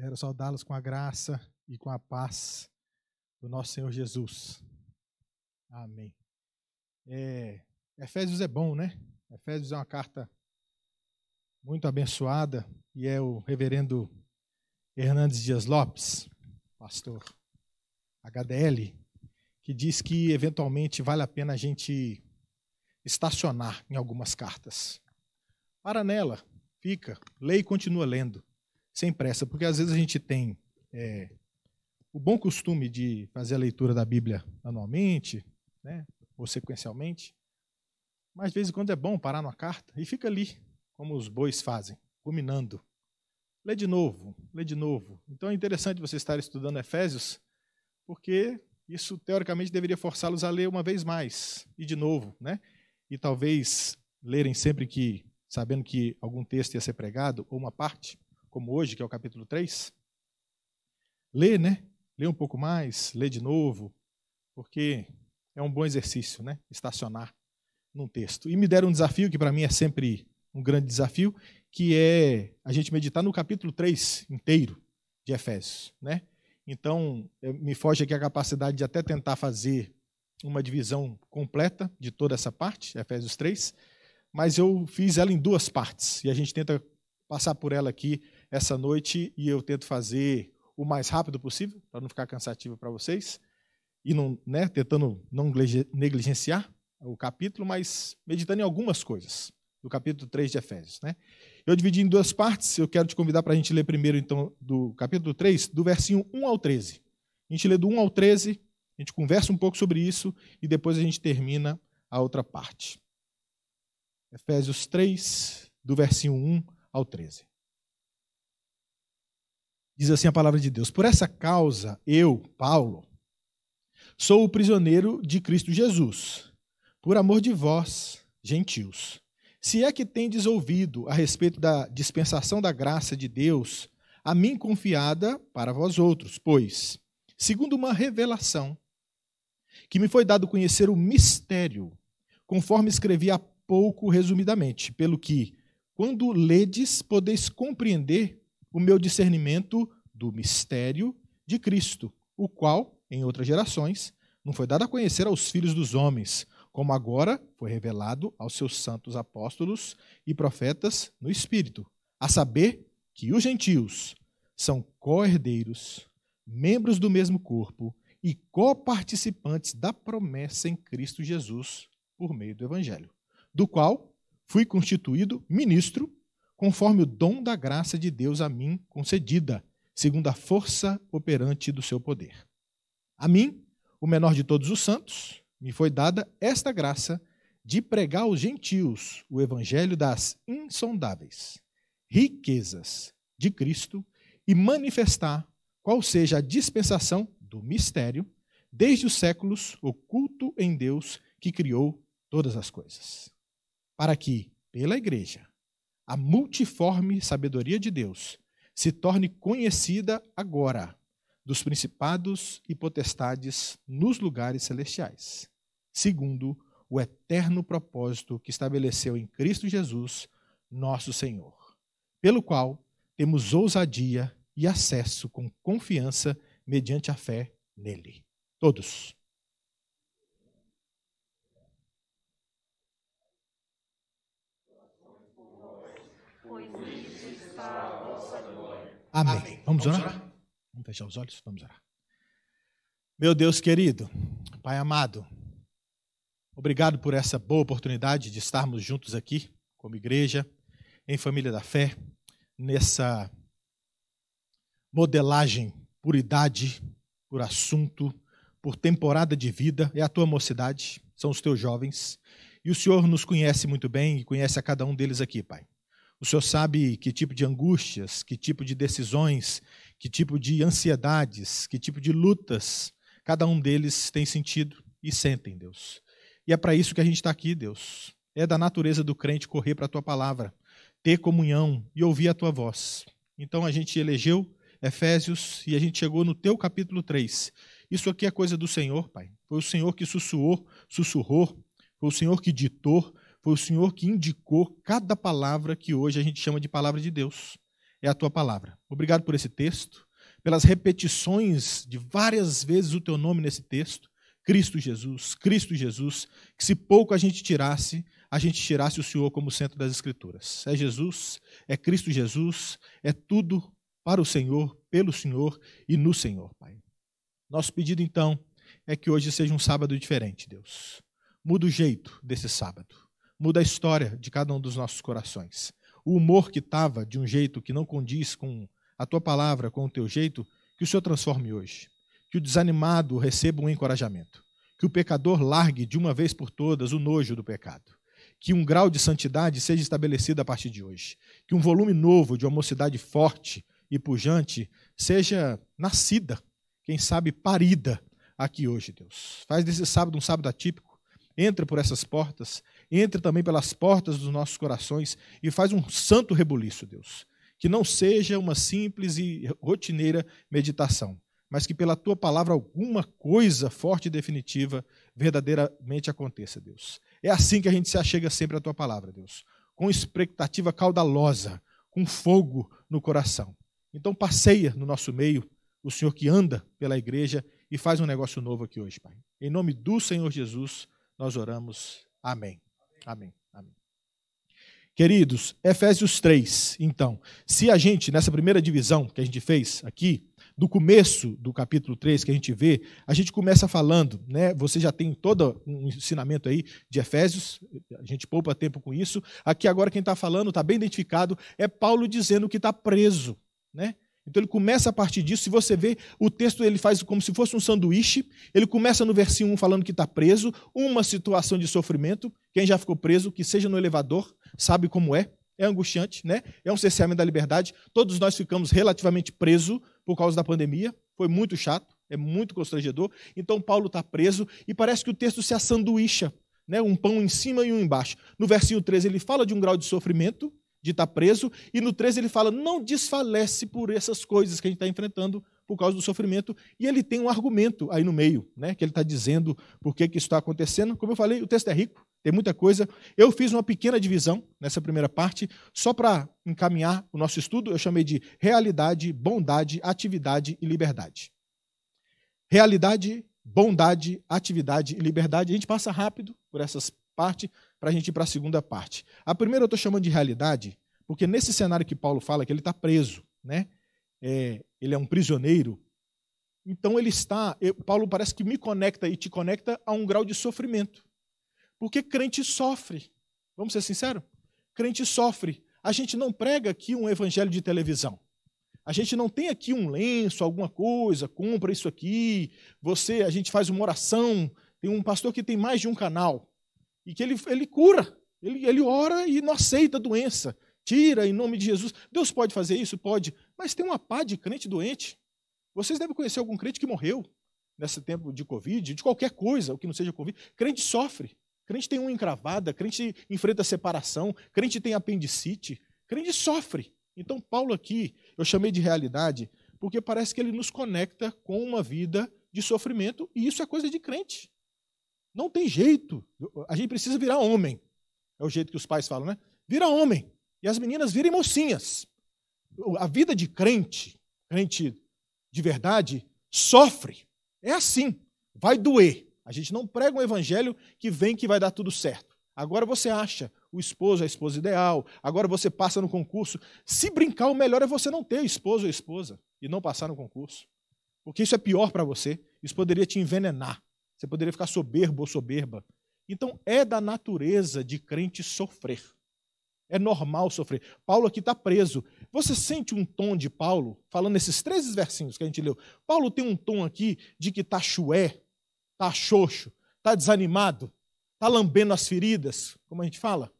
Quero saudá-los com a graça e com a paz do nosso Senhor Jesus. Amém. É, Efésios é bom, né? Efésios é uma carta muito abençoada e é o reverendo Hernandes Dias Lopes, pastor HDL, que diz que eventualmente vale a pena a gente estacionar em algumas cartas. Para nela, fica, lê e continua lendo sem pressa, porque às vezes a gente tem é, o bom costume de fazer a leitura da Bíblia anualmente, né, ou sequencialmente, mas de vez em quando é bom parar numa carta e fica ali, como os bois fazem, ruminando. Lê de novo, lê de novo. Então é interessante você estar estudando Efésios, porque isso teoricamente deveria forçá-los a ler uma vez mais e de novo, né? E talvez lerem sempre que sabendo que algum texto ia ser pregado ou uma parte como hoje, que é o capítulo 3, lê, né? Lê um pouco mais, lê de novo, porque é um bom exercício, né? Estacionar num texto. E me deram um desafio, que para mim é sempre um grande desafio, que é a gente meditar no capítulo 3 inteiro de Efésios, né? Então, me foge aqui a capacidade de até tentar fazer uma divisão completa de toda essa parte, Efésios 3, mas eu fiz ela em duas partes e a gente tenta passar por ela aqui essa noite e eu tento fazer o mais rápido possível, para não ficar cansativo para vocês, e não, né, tentando não negligenciar o capítulo, mas meditando em algumas coisas do capítulo 3 de Efésios. Né? Eu dividi em duas partes, eu quero te convidar para a gente ler primeiro, então, do capítulo 3, do versinho 1 ao 13. A gente lê do 1 ao 13, a gente conversa um pouco sobre isso e depois a gente termina a outra parte. Efésios 3, do versinho 1 ao 13. Diz assim a palavra de Deus: Por essa causa, eu, Paulo, sou o prisioneiro de Cristo Jesus, por amor de vós, gentios. Se é que tendes ouvido a respeito da dispensação da graça de Deus, a mim confiada para vós outros, pois, segundo uma revelação, que me foi dado conhecer o mistério, conforme escrevi há pouco resumidamente, pelo que, quando ledes, podeis compreender o meu discernimento do mistério de Cristo, o qual, em outras gerações, não foi dado a conhecer aos filhos dos homens, como agora foi revelado aos seus santos apóstolos e profetas no Espírito, a saber que os gentios são co-herdeiros, membros do mesmo corpo e coparticipantes da promessa em Cristo Jesus por meio do Evangelho, do qual fui constituído ministro, conforme o dom da graça de Deus a mim concedida, segundo a força operante do seu poder. A mim, o menor de todos os santos, me foi dada esta graça de pregar aos gentios o evangelho das insondáveis riquezas de Cristo e manifestar qual seja a dispensação do mistério, desde os séculos oculto em Deus que criou todas as coisas, para que, pela Igreja, a multiforme sabedoria de Deus se torne conhecida agora dos principados e potestades nos lugares celestiais, segundo o eterno propósito que estabeleceu em Cristo Jesus, nosso Senhor, pelo qual temos ousadia e acesso com confiança mediante a fé nele. Todos. Amém. Amém. Vamos, vamos orar? orar? Vamos fechar os olhos? Vamos orar. Meu Deus querido, Pai amado, obrigado por essa boa oportunidade de estarmos juntos aqui, como igreja, em família da fé, nessa modelagem por idade, por assunto, por temporada de vida, é a tua mocidade, são os teus jovens. E o Senhor nos conhece muito bem e conhece a cada um deles aqui, Pai. O Senhor sabe que tipo de angústias, que tipo de decisões, que tipo de ansiedades, que tipo de lutas cada um deles tem sentido e sentem, Deus. E é para isso que a gente está aqui, Deus. É da natureza do crente correr para a tua palavra, ter comunhão e ouvir a tua voz. Então a gente elegeu Efésios e a gente chegou no teu capítulo 3. Isso aqui é coisa do Senhor, Pai. Foi o Senhor que sussurrou, sussurrou, foi o Senhor que ditou, foi o Senhor que indicou cada palavra que hoje a gente chama de palavra de Deus. É a tua palavra. Obrigado por esse texto, pelas repetições de várias vezes o teu nome nesse texto. Cristo Jesus, Cristo Jesus, que se pouco a gente tirasse, a gente tirasse o Senhor como centro das Escrituras. É Jesus, é Cristo Jesus, é tudo para o Senhor, pelo Senhor e no Senhor, Pai. Nosso pedido, então, é que hoje seja um sábado diferente, Deus. Muda o jeito desse sábado muda a história de cada um dos nossos corações. O humor que estava de um jeito que não condiz com a tua palavra, com o teu jeito, que o Senhor transforme hoje. Que o desanimado receba um encorajamento. Que o pecador largue de uma vez por todas o nojo do pecado. Que um grau de santidade seja estabelecido a partir de hoje. Que um volume novo de uma mocidade forte e pujante seja nascida, quem sabe parida aqui hoje, Deus. Faz desse sábado um sábado atípico Entra por essas portas, entra também pelas portas dos nossos corações e faz um santo rebuliço, Deus. Que não seja uma simples e rotineira meditação, mas que pela tua palavra alguma coisa forte e definitiva verdadeiramente aconteça, Deus. É assim que a gente se achega sempre à tua palavra, Deus, com expectativa caudalosa, com fogo no coração. Então passeia no nosso meio, o Senhor que anda pela igreja e faz um negócio novo aqui hoje, Pai. Em nome do Senhor Jesus, nós oramos. Amém. Amém. Amém. Queridos, Efésios 3, então. Se a gente, nessa primeira divisão que a gente fez aqui, do começo do capítulo 3 que a gente vê, a gente começa falando, né? Você já tem todo um ensinamento aí de Efésios, a gente poupa tempo com isso. Aqui agora quem está falando, está bem identificado, é Paulo dizendo que está preso, né? Então ele começa a partir disso, se você vê, o texto ele faz como se fosse um sanduíche, ele começa no versículo 1 falando que está preso, uma situação de sofrimento, quem já ficou preso, que seja no elevador, sabe como é, é angustiante, né? é um cerceamento da liberdade, todos nós ficamos relativamente presos por causa da pandemia, foi muito chato, é muito constrangedor, então Paulo está preso e parece que o texto se assanduicha, né? um pão em cima e um embaixo. No versículo 13 ele fala de um grau de sofrimento, de estar tá preso. E no 13 ele fala: não desfalece por essas coisas que a gente está enfrentando por causa do sofrimento. E ele tem um argumento aí no meio, né, que ele está dizendo por que, que isso está acontecendo. Como eu falei, o texto é rico, tem muita coisa. Eu fiz uma pequena divisão nessa primeira parte, só para encaminhar o nosso estudo. Eu chamei de realidade, bondade, atividade e liberdade. Realidade, bondade, atividade e liberdade. A gente passa rápido por essas partes, para a gente ir para a segunda parte. A primeira eu estou chamando de realidade, porque nesse cenário que Paulo fala que ele está preso, né? É, ele é um prisioneiro. Então ele está. Eu, Paulo parece que me conecta e te conecta a um grau de sofrimento. Porque crente sofre. Vamos ser sinceros? Crente sofre. A gente não prega aqui um evangelho de televisão. A gente não tem aqui um lenço, alguma coisa, compra isso aqui. Você, a gente faz uma oração. Tem um pastor que tem mais de um canal e que ele, ele cura. Ele, ele ora e não aceita a doença. Tira em nome de Jesus. Deus pode fazer isso? Pode. Mas tem uma pá de crente doente. Vocês devem conhecer algum crente que morreu nesse tempo de Covid, de qualquer coisa, o que não seja Covid. Crente sofre. Crente tem um encravada, crente enfrenta separação, crente tem apendicite, crente sofre. Então, Paulo aqui, eu chamei de realidade, porque parece que ele nos conecta com uma vida de sofrimento, e isso é coisa de crente. Não tem jeito. A gente precisa virar homem. É o jeito que os pais falam, né? Vira homem. E as meninas virem mocinhas. A vida de crente, crente de verdade, sofre. É assim. Vai doer. A gente não prega um evangelho que vem que vai dar tudo certo. Agora você acha o esposo, a esposa ideal. Agora você passa no concurso. Se brincar, o melhor é você não ter esposo ou esposa e não passar no concurso. Porque isso é pior para você. Isso poderia te envenenar. Você poderia ficar soberbo ou soberba. Então, é da natureza de crente sofrer. É normal sofrer. Paulo aqui está preso. Você sente um tom de Paulo, falando esses três versinhos que a gente leu. Paulo tem um tom aqui de que está chué, está xoxo, está desanimado, está lambendo as feridas, como a gente fala.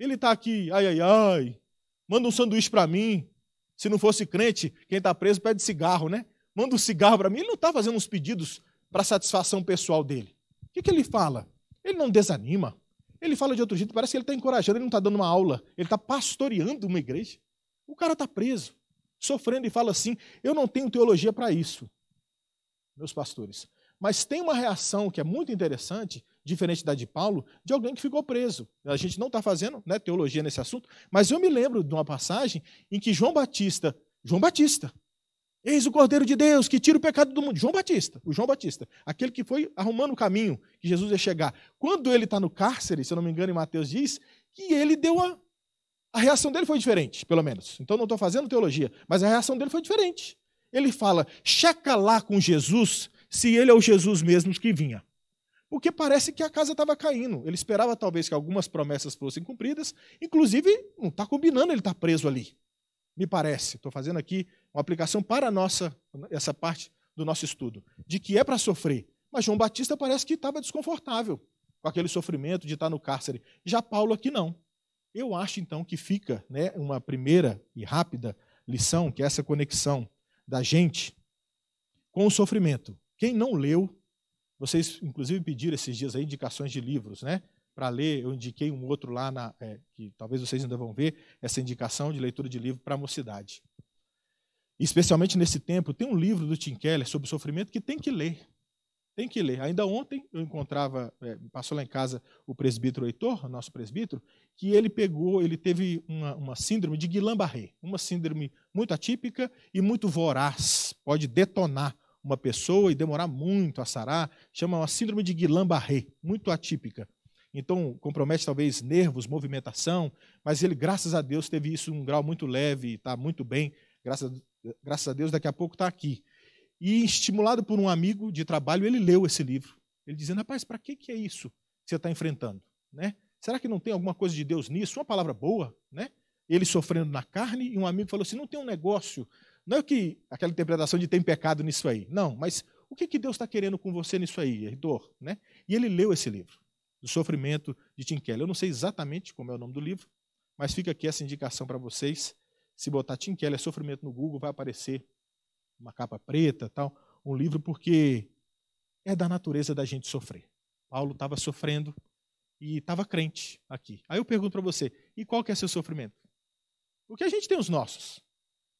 Ele está aqui, ai, ai, ai, manda um sanduíche para mim. Se não fosse crente, quem está preso pede cigarro, né? Manda um cigarro para mim. Ele não está fazendo uns pedidos para satisfação pessoal dele. O que, que ele fala? Ele não desanima. Ele fala de outro jeito, parece que ele está encorajando, ele não está dando uma aula, ele está pastoreando uma igreja. O cara está preso, sofrendo e fala assim: Eu não tenho teologia para isso, meus pastores. Mas tem uma reação que é muito interessante, diferente da de Paulo, de alguém que ficou preso. A gente não está fazendo né, teologia nesse assunto, mas eu me lembro de uma passagem em que João Batista, João Batista, Eis o Cordeiro de Deus que tira o pecado do mundo. João Batista, o João Batista, aquele que foi arrumando o caminho que Jesus ia chegar. Quando ele está no cárcere, se eu não me engano, em Mateus diz que ele deu a. A reação dele foi diferente, pelo menos. Então não estou fazendo teologia, mas a reação dele foi diferente. Ele fala: checa lá com Jesus se ele é o Jesus mesmo que vinha. Porque parece que a casa estava caindo. Ele esperava talvez que algumas promessas fossem cumpridas, inclusive não está combinando ele estar tá preso ali me parece, estou fazendo aqui uma aplicação para nossa, essa parte do nosso estudo, de que é para sofrer. Mas João Batista parece que estava desconfortável com aquele sofrimento de estar tá no cárcere. Já Paulo aqui não. Eu acho então que fica né, uma primeira e rápida lição, que é essa conexão da gente com o sofrimento. Quem não leu, vocês inclusive pediram esses dias aí indicações de livros, né? para ler, eu indiquei um outro lá, na, é, que talvez vocês ainda vão ver, essa indicação de leitura de livro para a mocidade. Especialmente nesse tempo, tem um livro do Tim Keller sobre sofrimento que tem que ler. Tem que ler. Ainda ontem eu encontrava, é, passou lá em casa o presbítero Heitor, nosso presbítero, que ele pegou, ele teve uma, uma síndrome de Guillain-Barré, uma síndrome muito atípica e muito voraz, pode detonar uma pessoa e demorar muito a sarar, chama uma síndrome de Guillain-Barré, muito atípica então compromete talvez nervos, movimentação, mas ele, graças a Deus, teve isso um grau muito leve, está muito bem, graças a, graças a Deus, daqui a pouco está aqui. E estimulado por um amigo de trabalho, ele leu esse livro. Ele dizendo, rapaz, para que, que é isso que você está enfrentando? Né? Será que não tem alguma coisa de Deus nisso? Uma palavra boa, né? Ele sofrendo na carne, e um amigo falou assim: não tem um negócio. Não é que aquela interpretação de tem pecado nisso aí. Não, mas o que, que Deus está querendo com você nisso aí, Heitor? Né? E ele leu esse livro do sofrimento de Tim Keller. Eu não sei exatamente como é o nome do livro, mas fica aqui essa indicação para vocês. Se botar Tim Keller sofrimento no Google, vai aparecer uma capa preta, tal, um livro porque é da natureza da gente sofrer. Paulo estava sofrendo e estava crente aqui. Aí eu pergunto para você, e qual que é seu sofrimento? Porque a gente tem os nossos.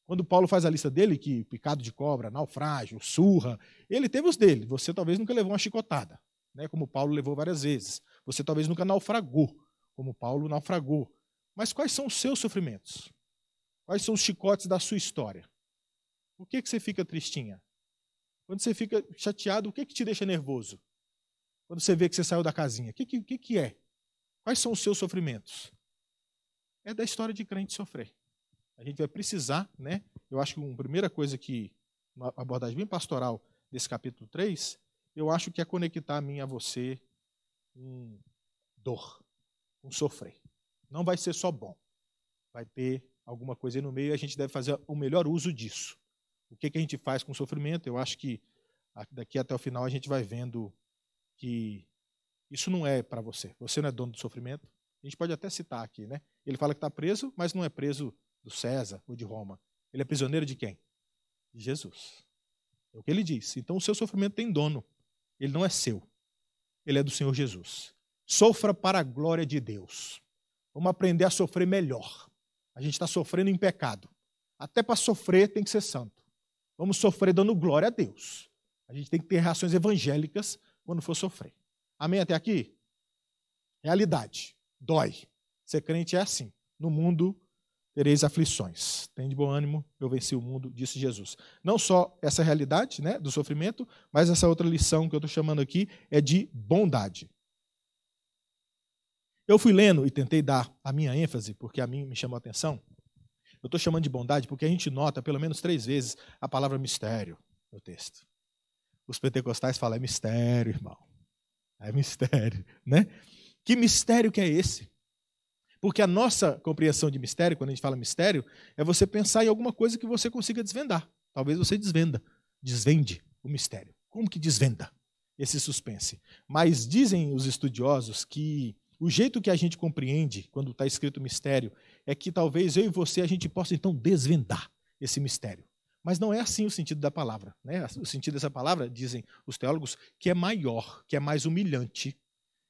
Quando Paulo faz a lista dele, que picado de cobra, naufrágio, surra, ele teve os dele. Você talvez nunca levou uma chicotada né, como Paulo levou várias vezes. Você talvez nunca naufragou, como Paulo naufragou. Mas quais são os seus sofrimentos? Quais são os chicotes da sua história? Por que, que você fica tristinha? Quando você fica chateado, o que, que te deixa nervoso? Quando você vê que você saiu da casinha, o que, que, que é? Quais são os seus sofrimentos? É da história de crente sofrer. A gente vai precisar, né? Eu acho que uma primeira coisa que, uma abordagem bem pastoral desse capítulo 3, eu acho que é conectar a mim a você com dor, com sofrer. Não vai ser só bom. Vai ter alguma coisa aí no meio e a gente deve fazer o melhor uso disso. O que, que a gente faz com o sofrimento? Eu acho que daqui até o final a gente vai vendo que isso não é para você. Você não é dono do sofrimento. A gente pode até citar aqui, né? Ele fala que está preso, mas não é preso do César ou de Roma. Ele é prisioneiro de quem? De Jesus. É o que ele diz. Então o seu sofrimento tem dono. Ele não é seu. Ele é do Senhor Jesus. Sofra para a glória de Deus. Vamos aprender a sofrer melhor. A gente está sofrendo em pecado. Até para sofrer tem que ser santo. Vamos sofrer dando glória a Deus. A gente tem que ter reações evangélicas quando for sofrer. Amém até aqui? Realidade. Dói. Ser crente é assim. No mundo tereis aflições. Tem de bom ânimo, eu venci o mundo, disse Jesus. Não só essa realidade né, do sofrimento, mas essa outra lição que eu estou chamando aqui é de bondade. Eu fui lendo e tentei dar a minha ênfase, porque a mim me chamou a atenção. Eu estou chamando de bondade porque a gente nota pelo menos três vezes a palavra mistério no texto. Os pentecostais falam, é mistério, irmão. É mistério, né? Que mistério que é esse? Porque a nossa compreensão de mistério, quando a gente fala mistério, é você pensar em alguma coisa que você consiga desvendar. Talvez você desvenda, desvende o mistério. Como que desvenda esse suspense? Mas dizem os estudiosos que o jeito que a gente compreende quando está escrito mistério é que talvez eu e você a gente possa então desvendar esse mistério. Mas não é assim o sentido da palavra. Né? O sentido dessa palavra, dizem os teólogos, que é maior, que é mais humilhante,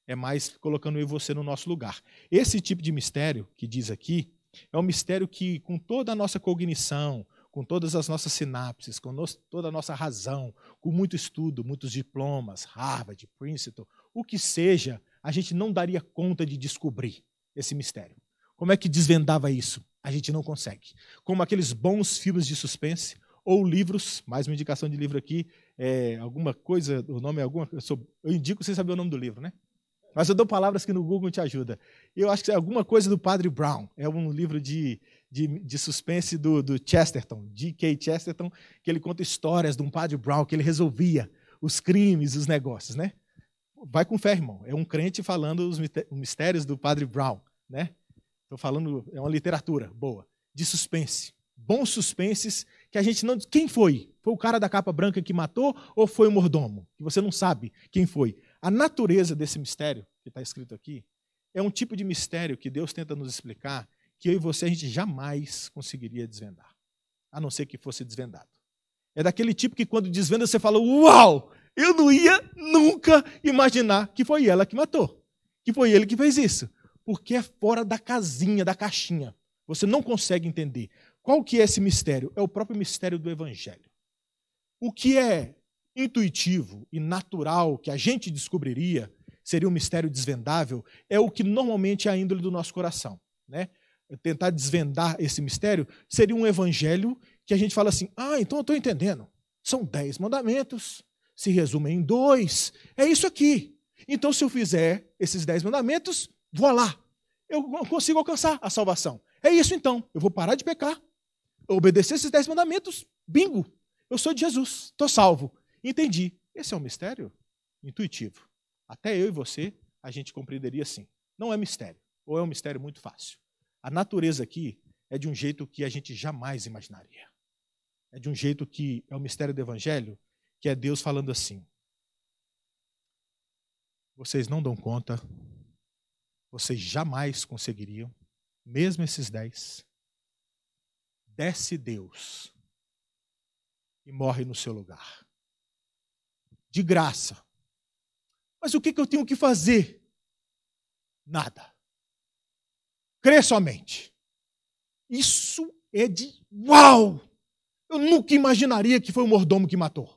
é mais colocando eu e você no nosso lugar. Esse tipo de mistério que diz aqui é um mistério que, com toda a nossa cognição, com todas as nossas sinapses, com toda a nossa razão, com muito estudo, muitos diplomas, Harvard, Princeton, o que seja, a gente não daria conta de descobrir esse mistério. Como é que desvendava isso? A gente não consegue. Como aqueles bons filmes de suspense ou livros, mais uma indicação de livro aqui, é, alguma coisa, o nome é alguma. Eu, sou, eu indico sem saber o nome do livro, né? Mas eu dou palavras que no Google te ajuda. Eu acho que é alguma coisa do Padre Brown. É um livro de, de, de suspense do, do Chesterton, D.K. Chesterton, que ele conta histórias de um Padre Brown que ele resolvia os crimes, os negócios, né? Vai com fé, irmão. É um crente falando os mistérios do Padre Brown, né? Estou falando, é uma literatura boa, de suspense. Bons suspenses que a gente não. Quem foi? Foi o cara da capa branca que matou ou foi o mordomo? Que você não sabe quem foi. A natureza desse mistério que está escrito aqui é um tipo de mistério que Deus tenta nos explicar que eu e você a gente jamais conseguiria desvendar, a não ser que fosse desvendado. É daquele tipo que quando desvenda você fala: Uau, eu não ia nunca imaginar que foi ela que matou, que foi ele que fez isso, porque é fora da casinha, da caixinha. Você não consegue entender. Qual que é esse mistério? É o próprio mistério do Evangelho. O que é intuitivo e natural que a gente descobriria, seria um mistério desvendável, é o que normalmente é a índole do nosso coração. Né? Tentar desvendar esse mistério seria um evangelho que a gente fala assim: ah, então eu estou entendendo. São dez mandamentos, se resumem em dois, é isso aqui. Então, se eu fizer esses dez mandamentos, vou lá, eu consigo alcançar a salvação. É isso então, eu vou parar de pecar, obedecer esses dez mandamentos, bingo, eu sou de Jesus, estou salvo. Entendi. Esse é um mistério intuitivo. Até eu e você, a gente compreenderia assim. Não é mistério, ou é um mistério muito fácil. A natureza aqui é de um jeito que a gente jamais imaginaria. É de um jeito que é o mistério do Evangelho, que é Deus falando assim: vocês não dão conta, vocês jamais conseguiriam, mesmo esses dez. Desce Deus e morre no seu lugar de graça. Mas o que, eu tenho que fazer? Nada. Crê somente. Isso é de uau! Eu nunca imaginaria que foi o mordomo que matou.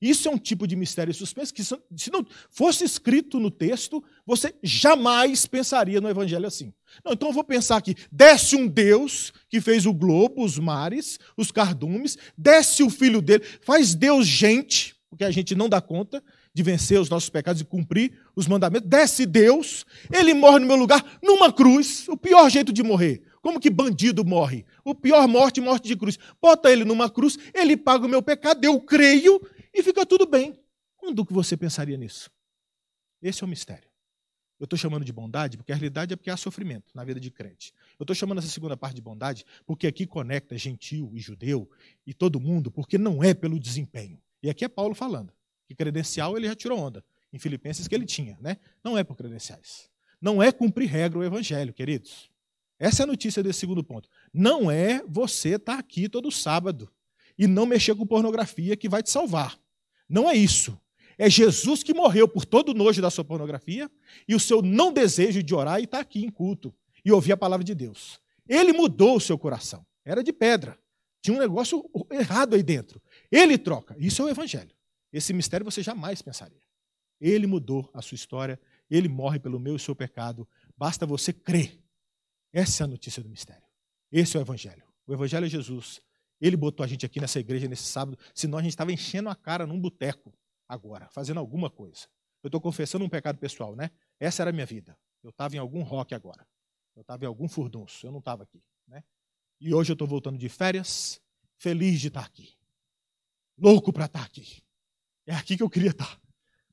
Isso é um tipo de mistério e suspense que, se não fosse escrito no texto, você jamais pensaria no evangelho assim. Não, então eu vou pensar aqui: desce um Deus que fez o globo, os mares, os cardumes, desce o filho dele, faz Deus gente, porque a gente não dá conta de vencer os nossos pecados e cumprir os mandamentos. Desce Deus, ele morre no meu lugar, numa cruz, o pior jeito de morrer. Como que bandido morre? O pior morte, morte de cruz. Bota ele numa cruz, ele paga o meu pecado, eu creio e fica tudo bem. Quando que você pensaria nisso? Esse é o mistério. Eu estou chamando de bondade porque a realidade é porque há sofrimento na vida de crente. Eu estou chamando essa segunda parte de bondade porque aqui conecta gentil e judeu e todo mundo, porque não é pelo desempenho. E aqui é Paulo falando, que credencial ele já tirou onda, em Filipenses que ele tinha, né? Não é por credenciais. Não é cumprir regra o evangelho, queridos. Essa é a notícia desse segundo ponto. Não é você estar tá aqui todo sábado e não mexer com pornografia que vai te salvar. Não é isso. É Jesus que morreu por todo o nojo da sua pornografia e o seu não desejo de orar e estar tá aqui em culto e ouvir a palavra de Deus. Ele mudou o seu coração. Era de pedra. Tinha um negócio errado aí dentro. Ele troca. Isso é o evangelho. Esse mistério você jamais pensaria. Ele mudou a sua história, ele morre pelo meu e seu pecado. Basta você crer. Essa é a notícia do mistério. Esse é o evangelho. O evangelho é Jesus. Ele botou a gente aqui nessa igreja nesse sábado, senão a gente estava enchendo a cara num boteco agora, fazendo alguma coisa. Eu estou confessando um pecado pessoal, né? Essa era a minha vida. Eu estava em algum rock agora. Eu estava em algum furdunço. Eu não estava aqui. Né? E hoje eu estou voltando de férias, feliz de estar tá aqui louco para estar tá aqui. É aqui que eu queria estar tá,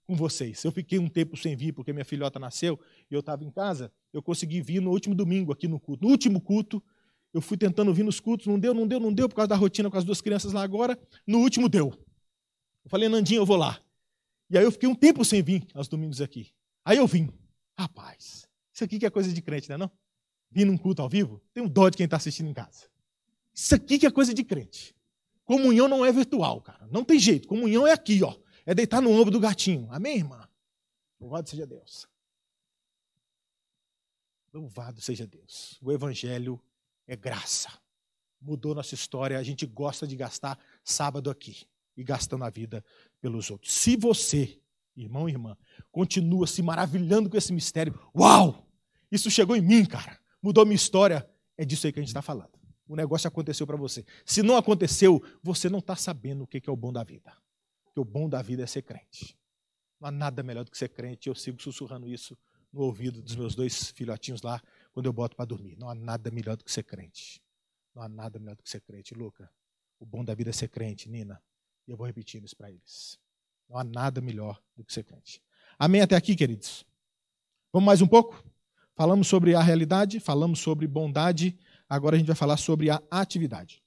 com vocês. Eu fiquei um tempo sem vir porque minha filhota nasceu e eu estava em casa. Eu consegui vir no último domingo aqui no culto. No último culto, eu fui tentando vir nos cultos, não deu, não deu, não deu por causa da rotina com as duas crianças lá agora. No último deu. Eu falei, Nandinha, eu vou lá. E aí eu fiquei um tempo sem vir aos domingos aqui. Aí eu vim. Rapaz, isso aqui que é coisa de crente, não é não? Vir num culto ao vivo, tem um dó de quem está assistindo em casa. Isso aqui que é coisa de crente. Comunhão não é virtual, cara. Não tem jeito. Comunhão é aqui, ó. É deitar no ombro do gatinho. Amém, irmã? Louvado seja Deus. Louvado seja Deus. O Evangelho é graça. Mudou nossa história. A gente gosta de gastar sábado aqui e gastando a vida pelos outros. Se você, irmão e irmã, continua se maravilhando com esse mistério, uau! Isso chegou em mim, cara. Mudou minha história. É disso aí que a gente está falando o negócio aconteceu para você. Se não aconteceu, você não está sabendo o que é o bom da vida. Porque o bom da vida é ser crente. Não há nada melhor do que ser crente. Eu sigo sussurrando isso no ouvido dos meus dois filhotinhos lá, quando eu boto para dormir. Não há nada melhor do que ser crente. Não há nada melhor do que ser crente. Luca, o bom da vida é ser crente, Nina. E eu vou repetindo isso para eles. Não há nada melhor do que ser crente. Amém até aqui, queridos? Vamos mais um pouco? Falamos sobre a realidade, falamos sobre bondade, Agora a gente vai falar sobre a atividade.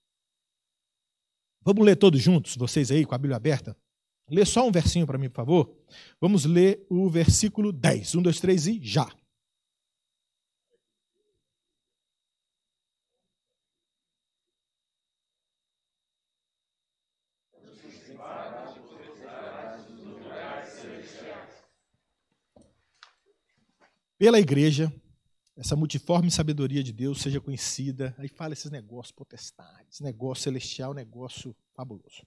Vamos ler todos juntos, vocês aí com a Bíblia aberta? Lê só um versinho para mim, por favor. Vamos ler o versículo 10. 1, 2, 3 e já. Pela igreja essa multiforme sabedoria de Deus seja conhecida. Aí fala esses negócios potestades, negócio celestial, negócio fabuloso.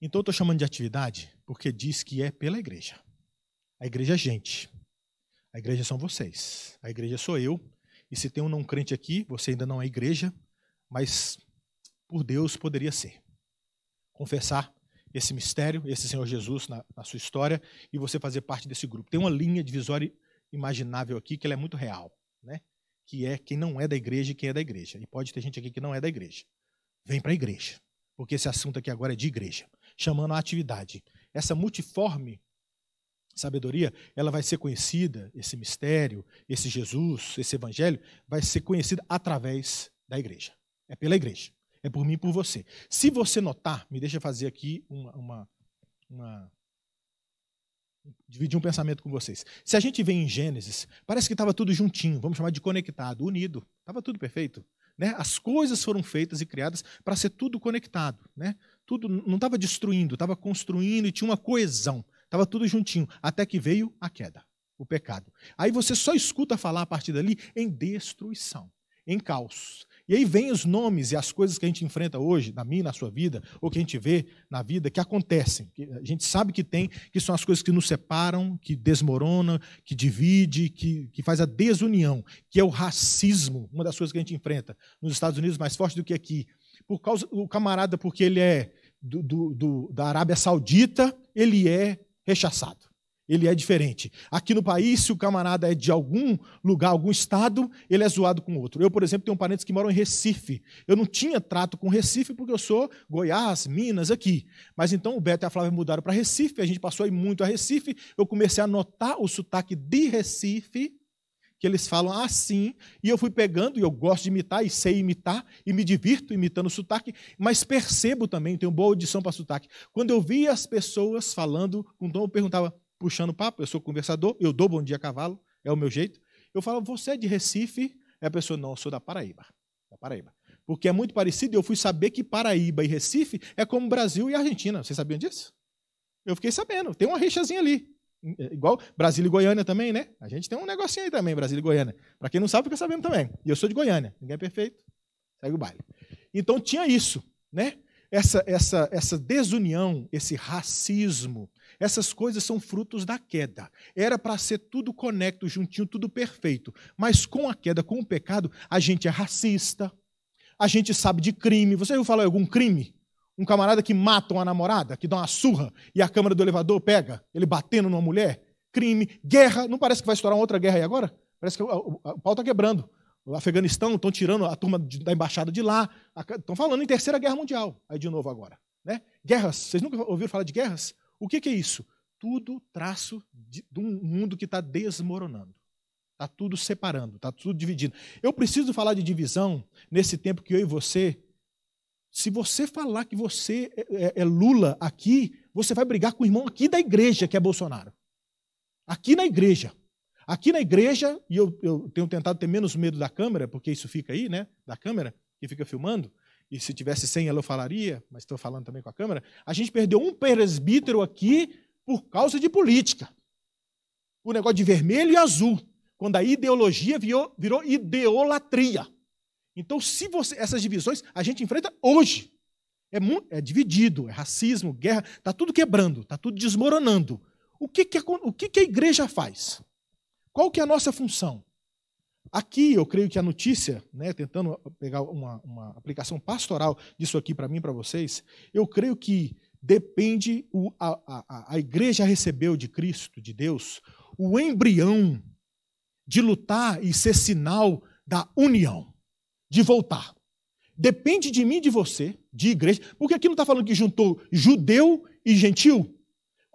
Então eu estou chamando de atividade porque diz que é pela igreja. A igreja é gente. A igreja são vocês. A igreja sou eu. E se tem um não crente aqui, você ainda não é igreja, mas por Deus poderia ser. Confessar esse mistério, esse Senhor Jesus na, na sua história e você fazer parte desse grupo. Tem uma linha divisória imaginável aqui, que ela é muito real, né? que é quem não é da igreja e quem é da igreja. E pode ter gente aqui que não é da igreja. Vem para a igreja, porque esse assunto aqui agora é de igreja, chamando a atividade. Essa multiforme sabedoria, ela vai ser conhecida, esse mistério, esse Jesus, esse evangelho, vai ser conhecida através da igreja. É pela igreja. É por mim e por você. Se você notar, me deixa fazer aqui uma, uma, uma dividir um pensamento com vocês. Se a gente vê em Gênesis, parece que estava tudo juntinho, vamos chamar de conectado, unido, estava tudo perfeito. Né? As coisas foram feitas e criadas para ser tudo conectado. Né? Tudo não estava destruindo, estava construindo e tinha uma coesão. Estava tudo juntinho, até que veio a queda, o pecado. Aí você só escuta falar a partir dali em destruição, em caos. E aí vem os nomes e as coisas que a gente enfrenta hoje, na minha, na sua vida, ou que a gente vê na vida, que acontecem. Que a gente sabe que tem, que são as coisas que nos separam, que desmorona, que divide, que, que faz a desunião, que é o racismo, uma das coisas que a gente enfrenta nos Estados Unidos mais forte do que aqui. Por causa do camarada, porque ele é do, do, do da Arábia Saudita, ele é rechaçado ele é diferente. Aqui no país, se o camarada é de algum lugar, algum estado, ele é zoado com outro. Eu, por exemplo, tenho parentes que moram em Recife. Eu não tinha trato com Recife porque eu sou Goiás, Minas, aqui. Mas então o Beto e a Flávia mudaram para Recife, a gente passou aí muito a Recife. Eu comecei a notar o sotaque de Recife, que eles falam assim, e eu fui pegando, e eu gosto de imitar, e sei imitar, e me divirto imitando o sotaque, mas percebo também, tenho boa audição para sotaque. Quando eu via as pessoas falando com então tom, eu perguntava puxando papo, eu sou conversador, eu dou bom dia a cavalo, é o meu jeito. Eu falo, você é de Recife? É a pessoa, não, eu sou da Paraíba. Da Paraíba. Porque é muito parecido, eu fui saber que Paraíba e Recife é como Brasil e Argentina. Vocês sabiam disso? Eu fiquei sabendo, tem uma rixazinha ali. É, igual Brasil e Goiânia também, né? A gente tem um negocinho aí também, Brasil e Goiânia. Para quem não sabe, fica sabendo também. E eu sou de Goiânia, ninguém é perfeito. Segue o baile. Então tinha isso, né? Essa, essa, essa desunião, esse racismo, essas coisas são frutos da queda. Era para ser tudo conecto, juntinho, tudo perfeito. Mas com a queda, com o pecado, a gente é racista, a gente sabe de crime. Você ouviu falar de algum crime? Um camarada que mata uma namorada, que dá uma surra e a câmera do elevador pega, ele batendo numa mulher? Crime, guerra. Não parece que vai estourar outra guerra aí agora? Parece que o, pau está quebrando. O Afeganistão estão tirando a turma da embaixada de lá. Estão falando em Terceira Guerra Mundial. Aí de novo agora. Né? Guerras. Vocês nunca ouviram falar de guerras? O que, que é isso? Tudo traço de, de um mundo que está desmoronando. Está tudo separando, está tudo dividindo. Eu preciso falar de divisão nesse tempo que eu e você. Se você falar que você é, é, é Lula aqui, você vai brigar com o irmão aqui da igreja que é Bolsonaro. Aqui na igreja. Aqui na igreja, e eu, eu tenho tentado ter menos medo da câmera, porque isso fica aí, né? Da câmera, que fica filmando e se tivesse 100 ela eu falaria, mas estou falando também com a Câmara, a gente perdeu um presbítero aqui por causa de política. O negócio de vermelho e azul, quando a ideologia virou, virou ideolatria. Então, se você, essas divisões a gente enfrenta hoje. É, é dividido, é racismo, guerra, está tudo quebrando, está tudo desmoronando. O que, que, a, o que, que a igreja faz? Qual que é a nossa função? Aqui eu creio que a notícia, né, tentando pegar uma, uma aplicação pastoral disso aqui para mim e para vocês, eu creio que depende, o, a, a, a igreja recebeu de Cristo, de Deus, o embrião de lutar e ser sinal da união, de voltar. Depende de mim e de você, de igreja, porque aqui não está falando que juntou judeu e gentil,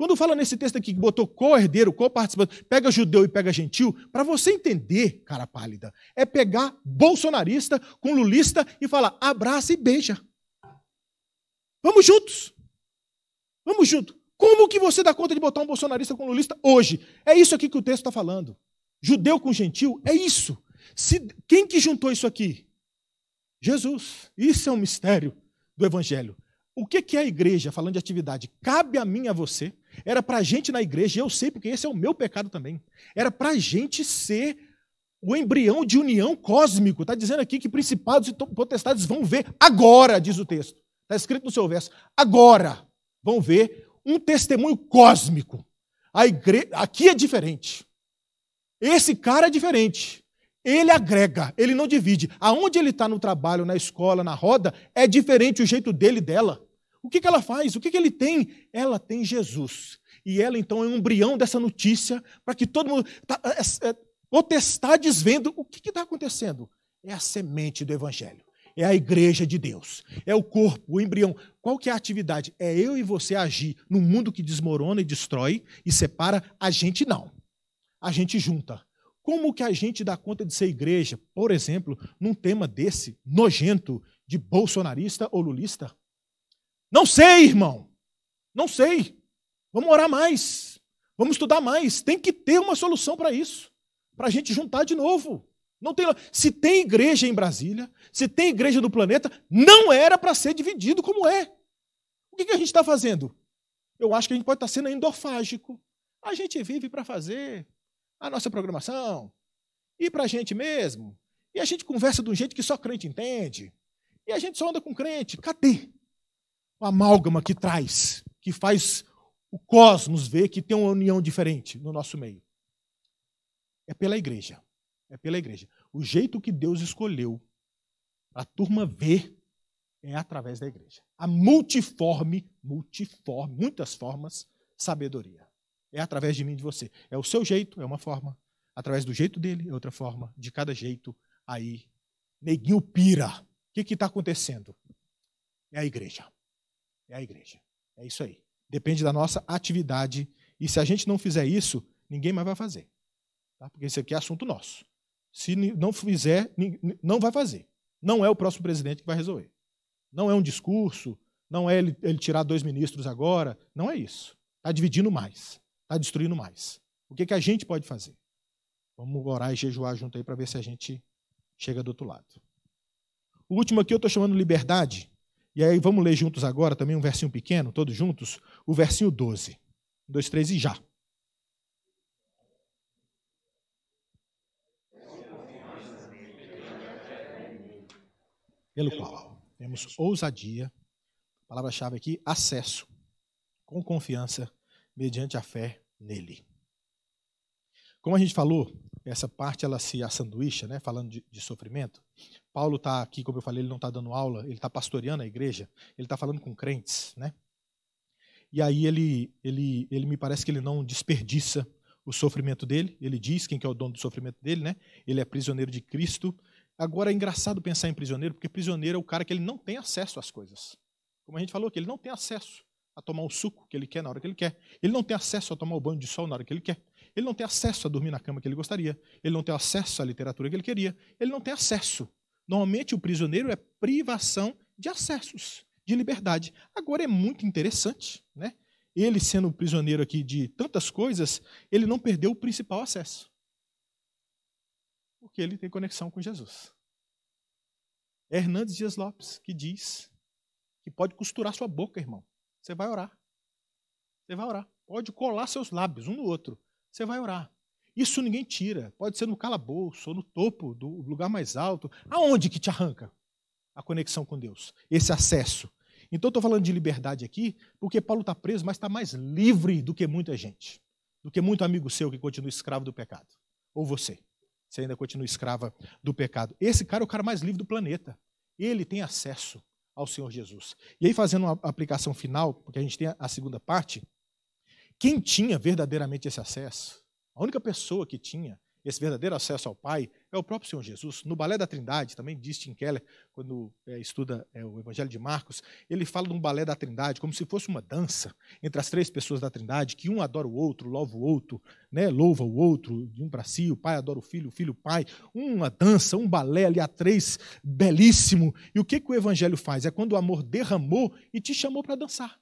quando fala nesse texto aqui que botou co-herdeiro, co-participante, pega judeu e pega gentil, para você entender, cara pálida, é pegar bolsonarista com lulista e falar abraça e beija. Vamos juntos. Vamos juntos. Como que você dá conta de botar um bolsonarista com lulista hoje? É isso aqui que o texto está falando. Judeu com gentil, é isso. Se, quem que juntou isso aqui? Jesus. Isso é um mistério do evangelho. O que é a igreja, falando de atividade? Cabe a mim e a você era para a gente na igreja, e eu sei porque esse é o meu pecado também. Era para a gente ser o embrião de união cósmico. Está dizendo aqui que principados e potestades vão ver agora, diz o texto. Está escrito no seu verso. Agora vão ver um testemunho cósmico. A igre... Aqui é diferente. Esse cara é diferente. Ele agrega, ele não divide. Aonde ele está no trabalho, na escola, na roda, é diferente o jeito dele e dela. O que, que ela faz? O que, que ele tem? Ela tem Jesus. E ela, então, é um embrião dessa notícia para que todo mundo. Tá, é, é, é potestades vendo o que está acontecendo. É a semente do Evangelho. É a igreja de Deus. É o corpo, o embrião. Qual que é a atividade? É eu e você agir no mundo que desmorona e destrói e separa. A gente não. A gente junta. Como que a gente dá conta de ser igreja, por exemplo, num tema desse, nojento, de bolsonarista ou lulista? Não sei, irmão. Não sei. Vamos orar mais. Vamos estudar mais. Tem que ter uma solução para isso. Para a gente juntar de novo. Não tem... Se tem igreja em Brasília, se tem igreja no planeta, não era para ser dividido como é. O que, que a gente está fazendo? Eu acho que a gente pode estar tá sendo endofágico. A gente vive para fazer a nossa programação. E para a gente mesmo. E a gente conversa de um jeito que só crente entende. E a gente só anda com crente. Cadê? o amálgama que traz, que faz o cosmos ver que tem uma união diferente no nosso meio. É pela igreja. É pela igreja. O jeito que Deus escolheu a turma ver é através da igreja. A multiforme, multiforme, muitas formas, sabedoria. É através de mim e de você. É o seu jeito, é uma forma. Através do jeito dele, é outra forma. De cada jeito, aí. Neguinho pira. O que está acontecendo? É a igreja é a igreja. É isso aí. Depende da nossa atividade. E se a gente não fizer isso, ninguém mais vai fazer. Tá? Porque isso aqui é assunto nosso. Se não fizer, não vai fazer. Não é o próximo presidente que vai resolver. Não é um discurso, não é ele, ele tirar dois ministros agora. Não é isso. Está dividindo mais, está destruindo mais. O que, que a gente pode fazer? Vamos orar e jejuar junto aí para ver se a gente chega do outro lado. O último aqui eu estou chamando liberdade. E aí vamos ler juntos agora também um versinho pequeno, todos juntos, o versinho 12. 1, 2, 3 e já. Pelo qual temos ousadia, palavra-chave aqui, acesso, com confiança, mediante a fé nele. Como a gente falou, essa parte ela se assanduicha, né, falando de, de sofrimento. Paulo está aqui, como eu falei, ele não está dando aula, ele está pastoreando a igreja, ele está falando com crentes, né? E aí ele, ele, ele me parece que ele não desperdiça o sofrimento dele. Ele diz quem que é o dono do sofrimento dele, né? Ele é prisioneiro de Cristo. Agora é engraçado pensar em prisioneiro, porque prisioneiro é o cara que ele não tem acesso às coisas. Como a gente falou, que ele não tem acesso a tomar o suco que ele quer na hora que ele quer. Ele não tem acesso a tomar o banho de sol na hora que ele quer ele não tem acesso a dormir na cama que ele gostaria, ele não tem acesso à literatura que ele queria, ele não tem acesso. Normalmente o prisioneiro é privação de acessos, de liberdade. Agora é muito interessante, né? Ele sendo prisioneiro aqui de tantas coisas, ele não perdeu o principal acesso. Porque ele tem conexão com Jesus. É Hernandes Dias Lopes que diz que pode costurar sua boca, irmão. Você vai orar. Você vai orar. Pode colar seus lábios um no outro. Você vai orar. Isso ninguém tira. Pode ser no calabouço, ou no topo do lugar mais alto. Aonde que te arranca a conexão com Deus? Esse acesso. Então, estou falando de liberdade aqui, porque Paulo está preso, mas está mais livre do que muita gente. Do que muito amigo seu que continua escravo do pecado. Ou você. Você ainda continua escrava do pecado. Esse cara é o cara mais livre do planeta. Ele tem acesso ao Senhor Jesus. E aí, fazendo uma aplicação final, porque a gente tem a segunda parte, quem tinha verdadeiramente esse acesso? A única pessoa que tinha esse verdadeiro acesso ao Pai é o próprio Senhor Jesus. No Balé da Trindade, também diz Tim Keller, quando é, estuda é, o Evangelho de Marcos, ele fala de um balé da Trindade como se fosse uma dança entre as três pessoas da Trindade, que um adora o outro, louva o outro, né, louva o outro, de um para si, o pai adora o filho, o filho o pai. Uma dança, um balé ali a três, belíssimo. E o que, que o Evangelho faz? É quando o amor derramou e te chamou para dançar.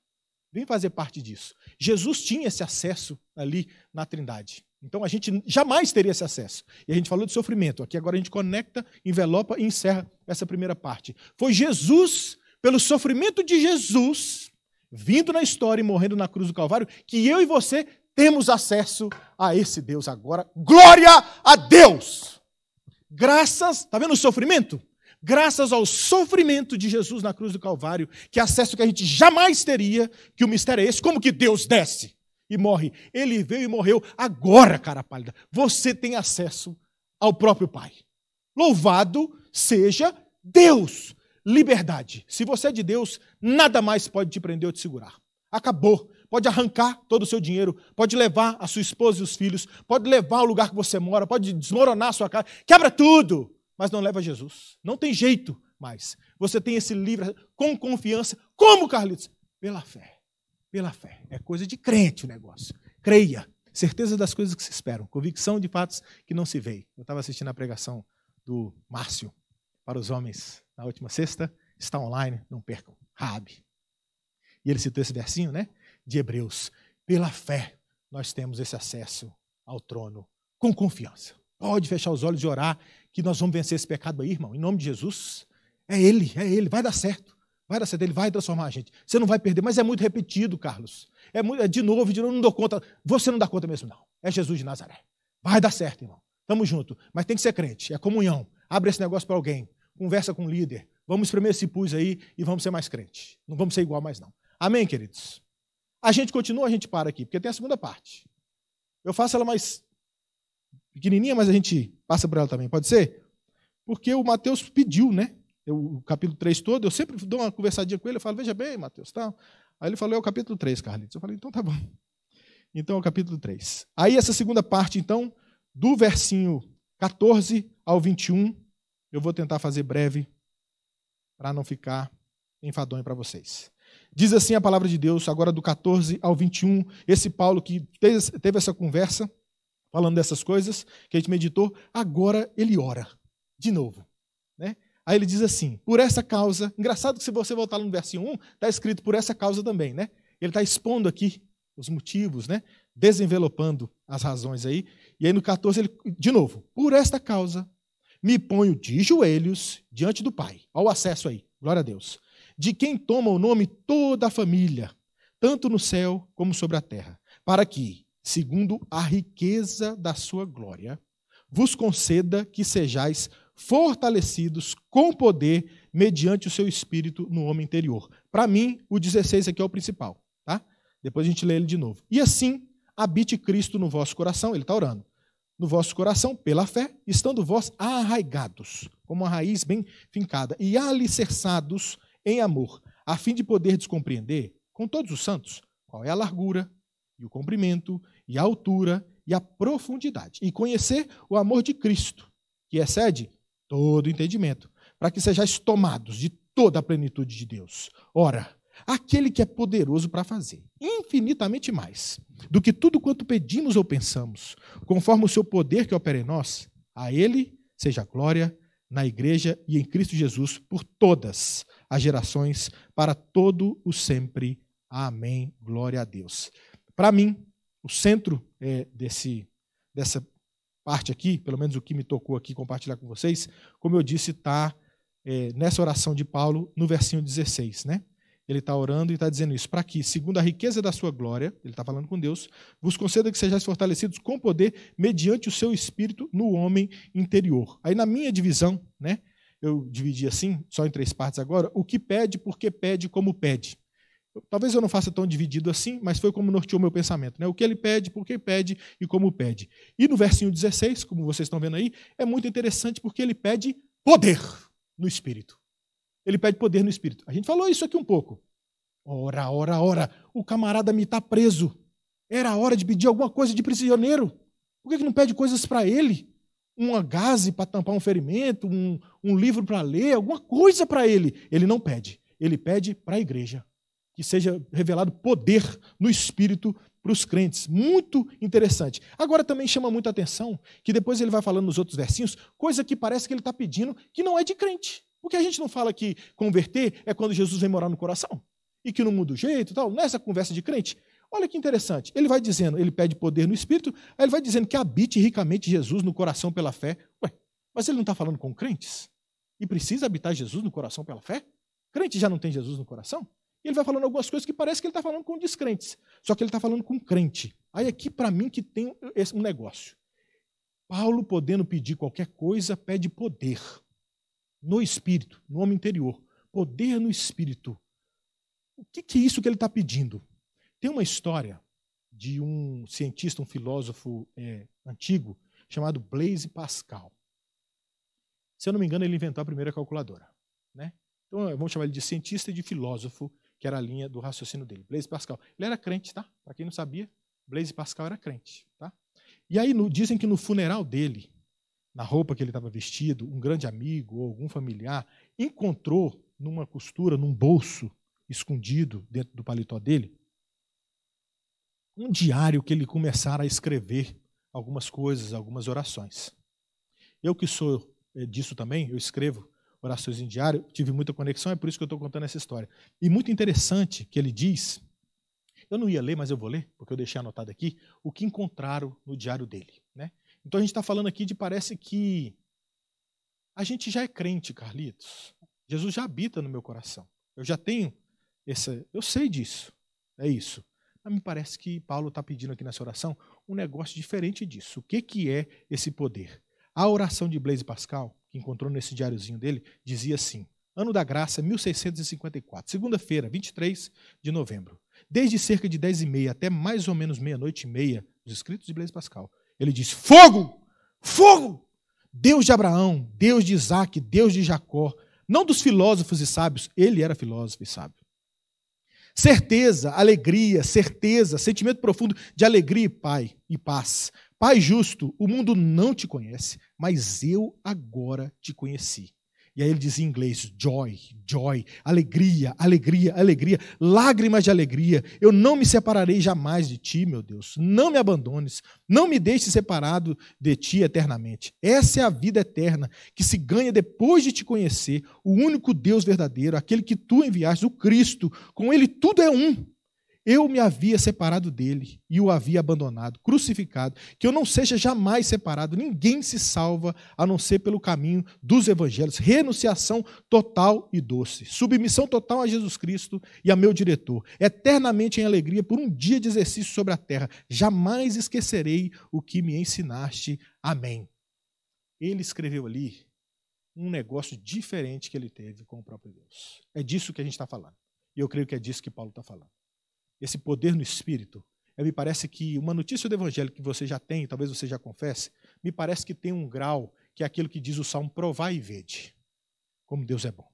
Vem fazer parte disso. Jesus tinha esse acesso ali na Trindade. Então a gente jamais teria esse acesso. E a gente falou de sofrimento. Aqui agora a gente conecta, envelopa e encerra essa primeira parte. Foi Jesus, pelo sofrimento de Jesus, vindo na história e morrendo na cruz do Calvário, que eu e você temos acesso a esse Deus agora. Glória a Deus! Graças, tá vendo o sofrimento? graças ao sofrimento de Jesus na cruz do Calvário, que é acesso que a gente jamais teria, que o mistério é esse, como que Deus desce e morre? Ele veio e morreu agora, cara pálida. Você tem acesso ao próprio Pai. Louvado seja Deus. Liberdade. Se você é de Deus, nada mais pode te prender ou te segurar. Acabou. Pode arrancar todo o seu dinheiro, pode levar a sua esposa e os filhos, pode levar o lugar que você mora, pode desmoronar a sua casa. Quebra tudo mas não leva Jesus. Não tem jeito mais. Você tem esse livro com confiança. Como, Carlitos? Pela fé. Pela fé. É coisa de crente o negócio. Creia. Certeza das coisas que se esperam. Convicção de fatos que não se veem. Eu estava assistindo a pregação do Márcio para os homens na última sexta. Está online, não percam. Rabi. E ele citou esse versinho, né? De Hebreus. Pela fé nós temos esse acesso ao trono com confiança. Pode fechar os olhos e orar, que nós vamos vencer esse pecado aí, irmão, em nome de Jesus. É Ele, é Ele, vai dar certo. Vai dar certo, Ele vai transformar a gente. Você não vai perder, mas é muito repetido, Carlos. É, muito, é de novo, de novo, não dou conta. Você não dá conta mesmo, não. É Jesus de Nazaré. Vai dar certo, irmão. Tamo junto. Mas tem que ser crente, é comunhão. Abre esse negócio para alguém, conversa com o um líder. Vamos espremer esse pus aí e vamos ser mais crente. Não vamos ser igual mais, não. Amém, queridos? A gente continua, a gente para aqui, porque tem a segunda parte. Eu faço ela mais pequenininha, mas a gente passa por ela também, pode ser? Porque o Mateus pediu, né? Eu, o capítulo 3 todo, eu sempre dou uma conversadinha com ele, eu falo, veja bem, Mateus, tal. Aí ele falou, é o capítulo 3, Carlitos. Eu falei, então tá bom. Então é o capítulo 3. Aí essa segunda parte, então, do versinho 14 ao 21, eu vou tentar fazer breve para não ficar enfadonho para vocês. Diz assim a palavra de Deus, agora do 14 ao 21, esse Paulo que teve essa conversa falando dessas coisas que a gente meditou, agora ele ora, de novo. Né? Aí ele diz assim: por essa causa, engraçado que se você voltar lá no verso 1, está escrito por essa causa também, né? Ele está expondo aqui os motivos, né? Desenvelopando as razões aí. E aí no 14, ele, de novo, por esta causa me ponho de joelhos diante do Pai. Olha o acesso aí, glória a Deus. De quem toma o nome toda a família, tanto no céu como sobre a terra, para que, segundo a riqueza da sua glória, vos conceda que sejais fortalecidos com poder mediante o seu espírito no homem interior. Para mim, o 16 aqui é o principal, tá? Depois a gente lê ele de novo. E assim habite Cristo no vosso coração, ele está orando, no vosso coração, pela fé, estando vós arraigados, como a raiz bem fincada, e alicerçados em amor, a fim de poder descompreender com todos os santos qual é a largura e o comprimento e a altura e a profundidade, e conhecer o amor de Cristo, que excede todo entendimento, para que sejais tomados de toda a plenitude de Deus. Ora, aquele que é poderoso para fazer infinitamente mais do que tudo quanto pedimos ou pensamos, conforme o seu poder que opera em nós, a ele seja a glória na igreja e em Cristo Jesus por todas as gerações, para todo o sempre. Amém. Glória a Deus. Para mim, o centro é, desse, dessa parte aqui, pelo menos o que me tocou aqui compartilhar com vocês, como eu disse, está é, nessa oração de Paulo, no versinho 16. Né? Ele está orando e está dizendo isso, para que, segundo a riqueza da sua glória, ele está falando com Deus, vos conceda que sejais fortalecidos com poder mediante o seu espírito no homem interior. Aí na minha divisão, né, eu dividi assim, só em três partes agora, o que pede, porque pede, como pede. Talvez eu não faça tão dividido assim, mas foi como norteou meu pensamento. Né? O que ele pede, por que pede e como pede. E no versinho 16, como vocês estão vendo aí, é muito interessante porque ele pede poder no Espírito. Ele pede poder no Espírito. A gente falou isso aqui um pouco. Ora, ora, ora, o camarada me está preso. Era hora de pedir alguma coisa de prisioneiro. Por que, que não pede coisas para ele? Uma gase para tampar um ferimento, um, um livro para ler, alguma coisa para ele. Ele não pede. Ele pede para a igreja que seja revelado poder no Espírito para os crentes. Muito interessante. Agora também chama muita atenção que depois ele vai falando nos outros versinhos, coisa que parece que ele está pedindo que não é de crente. Porque a gente não fala que converter é quando Jesus vem morar no coração e que não muda o jeito e tal, nessa conversa de crente. Olha que interessante. Ele vai dizendo, ele pede poder no Espírito, aí ele vai dizendo que habite ricamente Jesus no coração pela fé. Ué, mas ele não está falando com crentes? E precisa habitar Jesus no coração pela fé? Crente já não tem Jesus no coração? ele vai falando algumas coisas que parece que ele está falando com descrentes, só que ele está falando com crente. Aí aqui, para mim, que tem um negócio. Paulo, podendo pedir qualquer coisa, pede poder no espírito, no homem interior. Poder no espírito. O que, que é isso que ele está pedindo? Tem uma história de um cientista, um filósofo é, antigo, chamado Blaise Pascal. Se eu não me engano, ele inventou a primeira calculadora. Né? Então, vamos chamar ele de cientista e de filósofo que era a linha do raciocínio dele, Blaise Pascal. Ele era crente, tá? Para quem não sabia, Blaise Pascal era crente, tá? E aí no, dizem que no funeral dele, na roupa que ele estava vestido, um grande amigo ou algum familiar encontrou numa costura, num bolso escondido dentro do paletó dele, um diário que ele começara a escrever algumas coisas, algumas orações. Eu que sou eh, disso também, eu escrevo orações em diário, tive muita conexão, é por isso que eu estou contando essa história. E muito interessante que ele diz, eu não ia ler, mas eu vou ler, porque eu deixei anotado aqui, o que encontraram no diário dele. Né? Então a gente está falando aqui de parece que a gente já é crente, Carlitos. Jesus já habita no meu coração. Eu já tenho essa. Eu sei disso. É isso. Mas me parece que Paulo está pedindo aqui nessa oração um negócio diferente disso. O que, que é esse poder? A oração de Blaise Pascal que encontrou nesse diáriozinho dele, dizia assim: Ano da Graça, 1654, segunda-feira, 23 de novembro. Desde cerca de 10 e meia até mais ou menos meia-noite e meia, os escritos de Blaise Pascal, ele diz: Fogo! Fogo! Deus de Abraão, Deus de Isaac, Deus de Jacó, não dos filósofos e sábios, ele era filósofo e sábio. Certeza, alegria, certeza, sentimento profundo de alegria pai e paz. Pai justo, o mundo não te conhece, mas eu agora te conheci. E aí ele diz em inglês: joy, joy, alegria, alegria, alegria, lágrimas de alegria. Eu não me separarei jamais de ti, meu Deus. Não me abandones, não me deixes separado de ti eternamente. Essa é a vida eterna que se ganha depois de te conhecer, o único Deus verdadeiro, aquele que tu enviaste, o Cristo. Com ele tudo é um eu me havia separado dele e o havia abandonado, crucificado, que eu não seja jamais separado. Ninguém se salva a não ser pelo caminho dos evangelhos. Renunciação total e doce. Submissão total a Jesus Cristo e a meu diretor. Eternamente em alegria por um dia de exercício sobre a terra. Jamais esquecerei o que me ensinaste. Amém. Ele escreveu ali um negócio diferente que ele teve com o próprio Deus. É disso que a gente está falando. E eu creio que é disso que Paulo está falando esse poder no espírito. É, me parece que uma notícia do evangelho que você já tem, talvez você já confesse, me parece que tem um grau que é aquilo que diz o salmo: provar e vede como Deus é bom.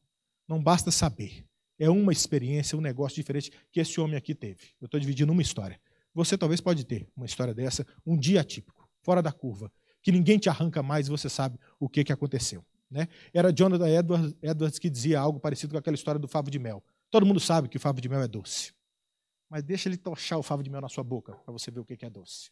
Não basta saber. É uma experiência, um negócio diferente que esse homem aqui teve. Eu estou dividindo uma história. Você talvez pode ter uma história dessa, um dia atípico, fora da curva, que ninguém te arranca mais e você sabe o que, que aconteceu. Né? Era Jonathan Edwards, Edwards que dizia algo parecido com aquela história do favo de mel. Todo mundo sabe que o favo de mel é doce mas deixa ele tochar o favo de mel na sua boca para você ver o que é doce.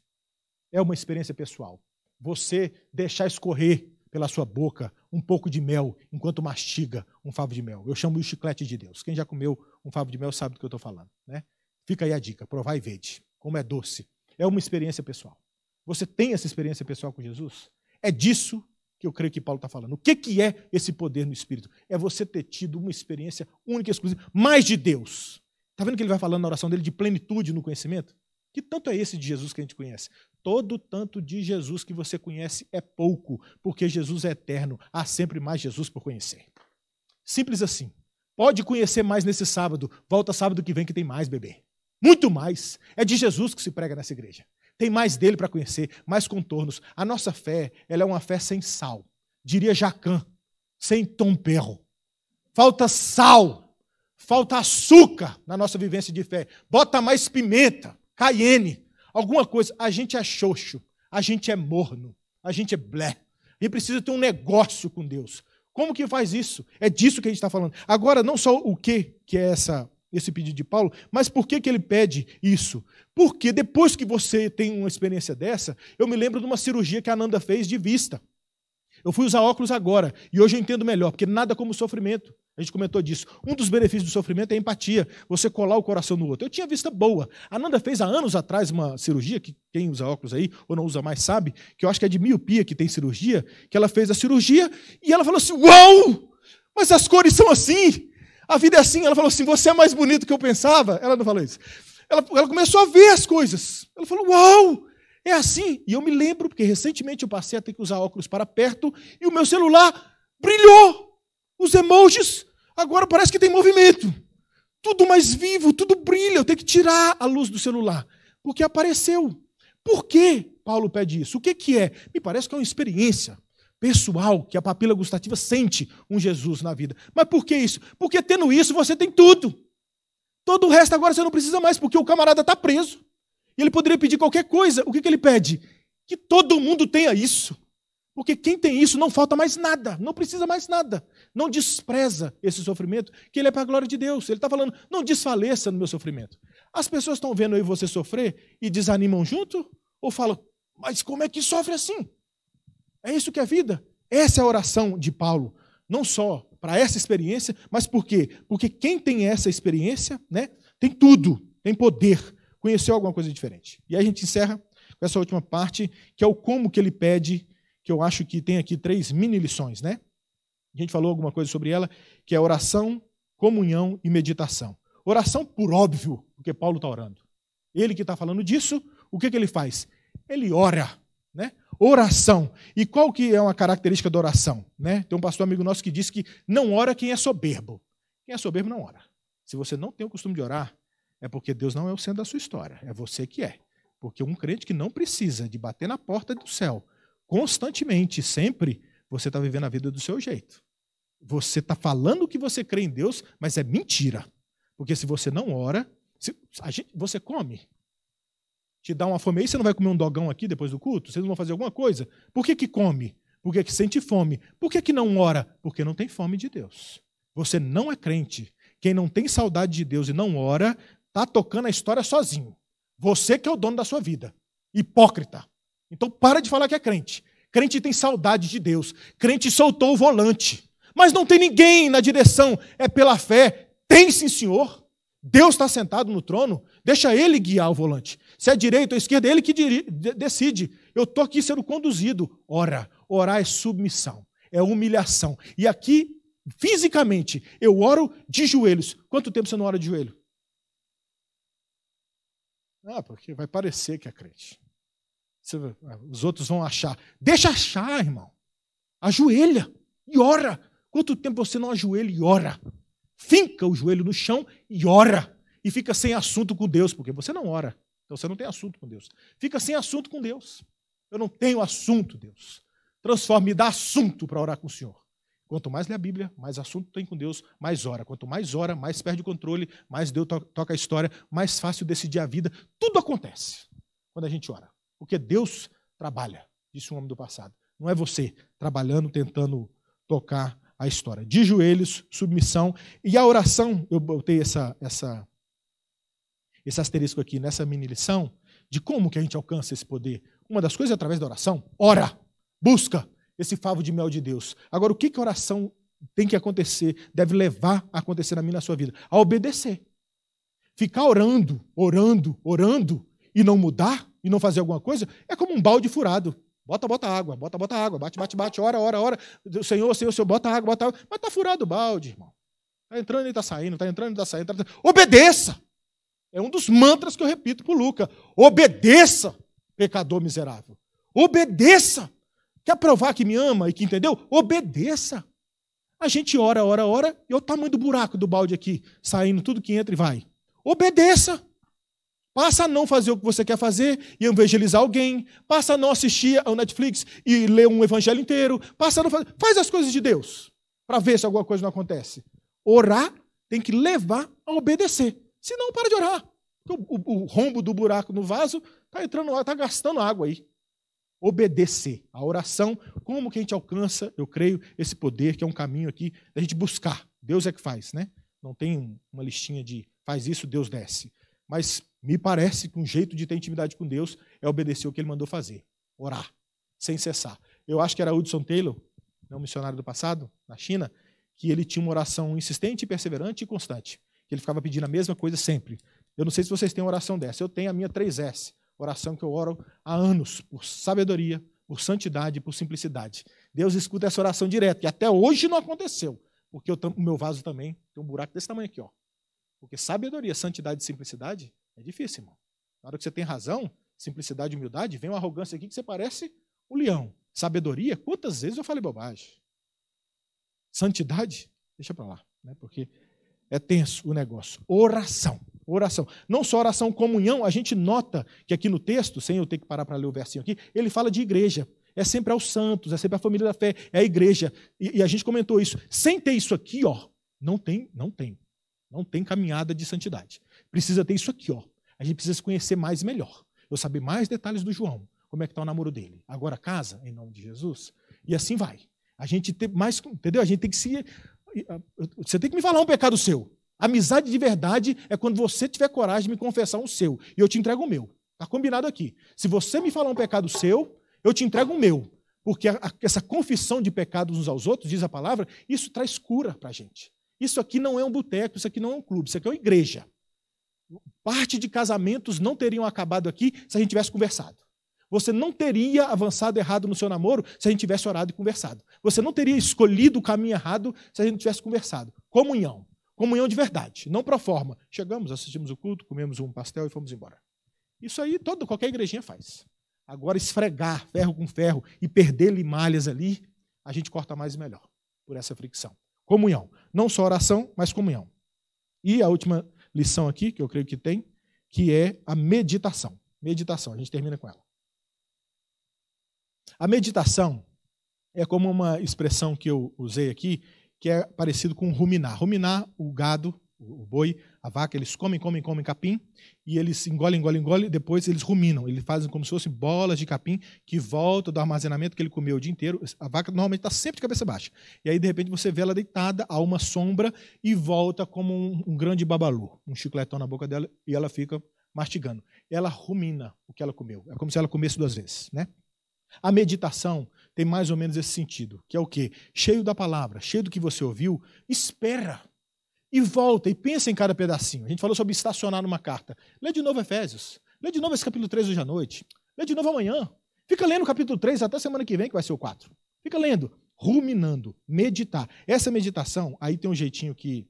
É uma experiência pessoal. Você deixar escorrer pela sua boca um pouco de mel enquanto mastiga um favo de mel. Eu chamo o chiclete de Deus. Quem já comeu um favo de mel sabe do que eu estou falando. Né? Fica aí a dica, provar e vede como é doce. É uma experiência pessoal. Você tem essa experiência pessoal com Jesus? É disso que eu creio que Paulo está falando. O que, que é esse poder no Espírito? É você ter tido uma experiência única e exclusiva, mais de Deus Está vendo que ele vai falando na oração dele de plenitude no conhecimento? Que tanto é esse de Jesus que a gente conhece? Todo tanto de Jesus que você conhece é pouco, porque Jesus é eterno. Há sempre mais Jesus por conhecer. Simples assim. Pode conhecer mais nesse sábado. Volta sábado que vem que tem mais, bebê. Muito mais. É de Jesus que se prega nessa igreja. Tem mais dele para conhecer, mais contornos. A nossa fé, ela é uma fé sem sal. Diria Jacan, sem tomperro. Falta sal falta açúcar na nossa vivência de fé. Bota mais pimenta, cayenne, alguma coisa. A gente é xoxo, a gente é morno, a gente é blé. A gente precisa ter um negócio com Deus. Como que faz isso? É disso que a gente está falando. Agora, não só o que, que é essa, esse pedido de Paulo, mas por que, que ele pede isso? Porque depois que você tem uma experiência dessa, eu me lembro de uma cirurgia que a Ananda fez de vista. Eu fui usar óculos agora e hoje eu entendo melhor, porque nada como sofrimento. A gente comentou disso. Um dos benefícios do sofrimento é a empatia, você colar o coração no outro. Eu tinha vista boa. A Nanda fez há anos atrás uma cirurgia, que quem usa óculos aí, ou não usa mais, sabe, que eu acho que é de miopia que tem cirurgia, que ela fez a cirurgia e ela falou assim: Uau! Mas as cores são assim! A vida é assim. Ela falou assim: Você é mais bonito que eu pensava. Ela não falou isso. Ela, ela começou a ver as coisas. Ela falou: Uau! É assim. E eu me lembro, porque recentemente eu passei a ter que usar óculos para perto e o meu celular brilhou. Os emojis agora parece que tem movimento. Tudo mais vivo, tudo brilha. Eu tenho que tirar a luz do celular, porque apareceu. Por que Paulo pede isso? O que, que é? Me parece que é uma experiência pessoal que a papila gustativa sente um Jesus na vida. Mas por que isso? Porque tendo isso você tem tudo. Todo o resto agora você não precisa mais, porque o camarada está preso. E ele poderia pedir qualquer coisa. O que, que ele pede? Que todo mundo tenha isso. Porque quem tem isso não falta mais nada, não precisa mais nada. Não despreza esse sofrimento, que ele é para a glória de Deus. Ele está falando, não desfaleça no meu sofrimento. As pessoas estão vendo aí você sofrer e desanimam junto? Ou falam, mas como é que sofre assim? É isso que é vida? Essa é a oração de Paulo. Não só para essa experiência, mas por quê? Porque quem tem essa experiência né, tem tudo, tem poder, conheceu alguma coisa diferente. E aí a gente encerra com essa última parte, que é o como que ele pede, que eu acho que tem aqui três mini lições, né? a gente falou alguma coisa sobre ela, que é oração, comunhão e meditação. Oração por óbvio, porque Paulo está orando. Ele que está falando disso, o que, que ele faz? Ele ora, né? Oração. E qual que é uma característica da oração? Né? Tem um pastor amigo nosso que diz que não ora quem é soberbo. Quem é soberbo não ora. Se você não tem o costume de orar, é porque Deus não é o centro da sua história, é você que é. Porque um crente que não precisa de bater na porta do céu constantemente, sempre, você está vivendo a vida do seu jeito. Você está falando que você crê em Deus, mas é mentira. Porque se você não ora, se, gente, você come. Te dá uma fome aí, você não vai comer um dogão aqui depois do culto? Vocês não vão fazer alguma coisa? Por que, que come? Por que, que sente fome? Por que, que não ora? Porque não tem fome de Deus. Você não é crente. Quem não tem saudade de Deus e não ora, está tocando a história sozinho. Você que é o dono da sua vida. Hipócrita. Então para de falar que é crente. Crente tem saudade de Deus. Crente soltou o volante. Mas não tem ninguém na direção. É pela fé. Tem sim, senhor. Deus está sentado no trono. Deixa ele guiar o volante. Se é direito ou esquerda, é ele que decide. Eu estou aqui sendo conduzido. Ora, orar é submissão, é humilhação. E aqui, fisicamente, eu oro de joelhos. Quanto tempo você não ora de joelho? Ah, porque vai parecer que é crente. É, os outros vão achar. Deixa achar, irmão. Ajoelha e ora. Quanto tempo você não ajoelha e ora? Finca o joelho no chão e ora. E fica sem assunto com Deus, porque você não ora. Então você não tem assunto com Deus. Fica sem assunto com Deus. Eu não tenho assunto, Deus. Transforme, me dá assunto para orar com o Senhor. Quanto mais lê a Bíblia, mais assunto tem com Deus, mais ora. Quanto mais ora, mais perde o controle, mais Deus toca a história, mais fácil decidir a vida. Tudo acontece quando a gente ora. Porque Deus trabalha, disse um homem do passado. Não é você trabalhando, tentando tocar a história. De joelhos, submissão. E a oração, eu botei essa, essa, esse asterisco aqui nessa mini lição, de como que a gente alcança esse poder. Uma das coisas é através da oração. Ora, busca esse favo de mel de Deus. Agora, o que, que a oração tem que acontecer, deve levar a acontecer na minha na sua vida? A obedecer. Ficar orando, orando, orando e não mudar e não fazer alguma coisa, é como um balde furado. Bota, bota água, bota, bota água, bate, bate, bate, hora, hora, hora. Senhor, Senhor, Senhor, bota água, bota água. Mas está furado o balde, irmão. Está entrando e está saindo, está entrando e está saindo. Tá... Obedeça! É um dos mantras que eu repito para o Luca. Obedeça, pecador miserável. Obedeça! Quer provar que me ama e que entendeu? Obedeça! A gente ora, ora, ora, e olha o tamanho do buraco do balde aqui, saindo tudo que entra e vai. Obedeça! Passa a não fazer o que você quer fazer e evangelizar alguém. Passa a não assistir ao Netflix e ler um evangelho inteiro. Passa a não fazer. Faz as coisas de Deus para ver se alguma coisa não acontece. Orar tem que levar a obedecer. Senão, para de orar. O, o, o rombo do buraco no vaso está entrando está gastando água aí. Obedecer. A oração, como que a gente alcança, eu creio, esse poder, que é um caminho aqui da gente buscar. Deus é que faz, né? Não tem uma listinha de faz isso, Deus desce. Mas me parece que um jeito de ter intimidade com Deus é obedecer o que ele mandou fazer, orar, sem cessar. Eu acho que era Hudson Taylor, não missionário do passado, na China, que ele tinha uma oração insistente, perseverante e constante, que ele ficava pedindo a mesma coisa sempre. Eu não sei se vocês têm uma oração dessa, eu tenho a minha 3S, oração que eu oro há anos, por sabedoria, por santidade, e por simplicidade. Deus escuta essa oração direto, e até hoje não aconteceu, porque o meu vaso também tem um buraco desse tamanho aqui, ó. Porque sabedoria, santidade e simplicidade é difícil, irmão. Na hora que você tem razão, simplicidade e humildade, vem uma arrogância aqui que você parece o um leão. Sabedoria, quantas vezes eu falei bobagem? Santidade, deixa para lá, né? porque é tenso o negócio. Oração, oração. Não só oração, comunhão, a gente nota que aqui no texto, sem eu ter que parar para ler o versinho aqui, ele fala de igreja. É sempre aos santos, é sempre a família da fé, é a igreja. E, e a gente comentou isso. Sem ter isso aqui, ó, não tem, não tem. Não tem caminhada de santidade precisa ter isso aqui, ó. A gente precisa se conhecer mais e melhor. Eu saber mais detalhes do João, como é que está o namoro dele. Agora casa, em nome de Jesus. E assim vai. A gente tem mais, entendeu? A gente tem que se você tem que me falar um pecado seu. Amizade de verdade é quando você tiver coragem de me confessar um seu e eu te entrego o meu. Está combinado aqui. Se você me falar um pecado seu, eu te entrego o meu. Porque a, a, essa confissão de pecados uns aos outros, diz a palavra, isso traz cura para a gente. Isso aqui não é um boteco, isso aqui não é um clube, isso aqui é uma igreja parte de casamentos não teriam acabado aqui se a gente tivesse conversado. Você não teria avançado errado no seu namoro se a gente tivesse orado e conversado. Você não teria escolhido o caminho errado se a gente tivesse conversado. Comunhão. Comunhão de verdade, não pro forma. Chegamos, assistimos o culto, comemos um pastel e fomos embora. Isso aí toda qualquer igrejinha faz. Agora esfregar ferro com ferro e perder limalhas ali, a gente corta mais e melhor por essa fricção. Comunhão, não só oração, mas comunhão. E a última lição aqui, que eu creio que tem, que é a meditação. Meditação, a gente termina com ela. A meditação é como uma expressão que eu usei aqui, que é parecido com ruminar. Ruminar o gado o boi, a vaca, eles comem, comem, comem capim, e eles engolem, engolem, engolem, e depois eles ruminam. Eles fazem como se fossem bolas de capim que voltam do armazenamento que ele comeu o dia inteiro. A vaca normalmente está sempre de cabeça baixa. E aí, de repente, você vê ela deitada, a uma sombra, e volta como um, um grande babalu, um chicletão na boca dela, e ela fica mastigando. Ela rumina o que ela comeu. É como se ela comesse duas vezes, né? A meditação tem mais ou menos esse sentido, que é o quê? Cheio da palavra, cheio do que você ouviu, espera e volta e pensa em cada pedacinho. A gente falou sobre estacionar numa carta. Lê de novo Efésios. Lê de novo esse capítulo 3 hoje à noite. Lê de novo amanhã. Fica lendo o capítulo 3 até semana que vem, que vai ser o 4. Fica lendo, ruminando, meditar. Essa meditação, aí tem um jeitinho que,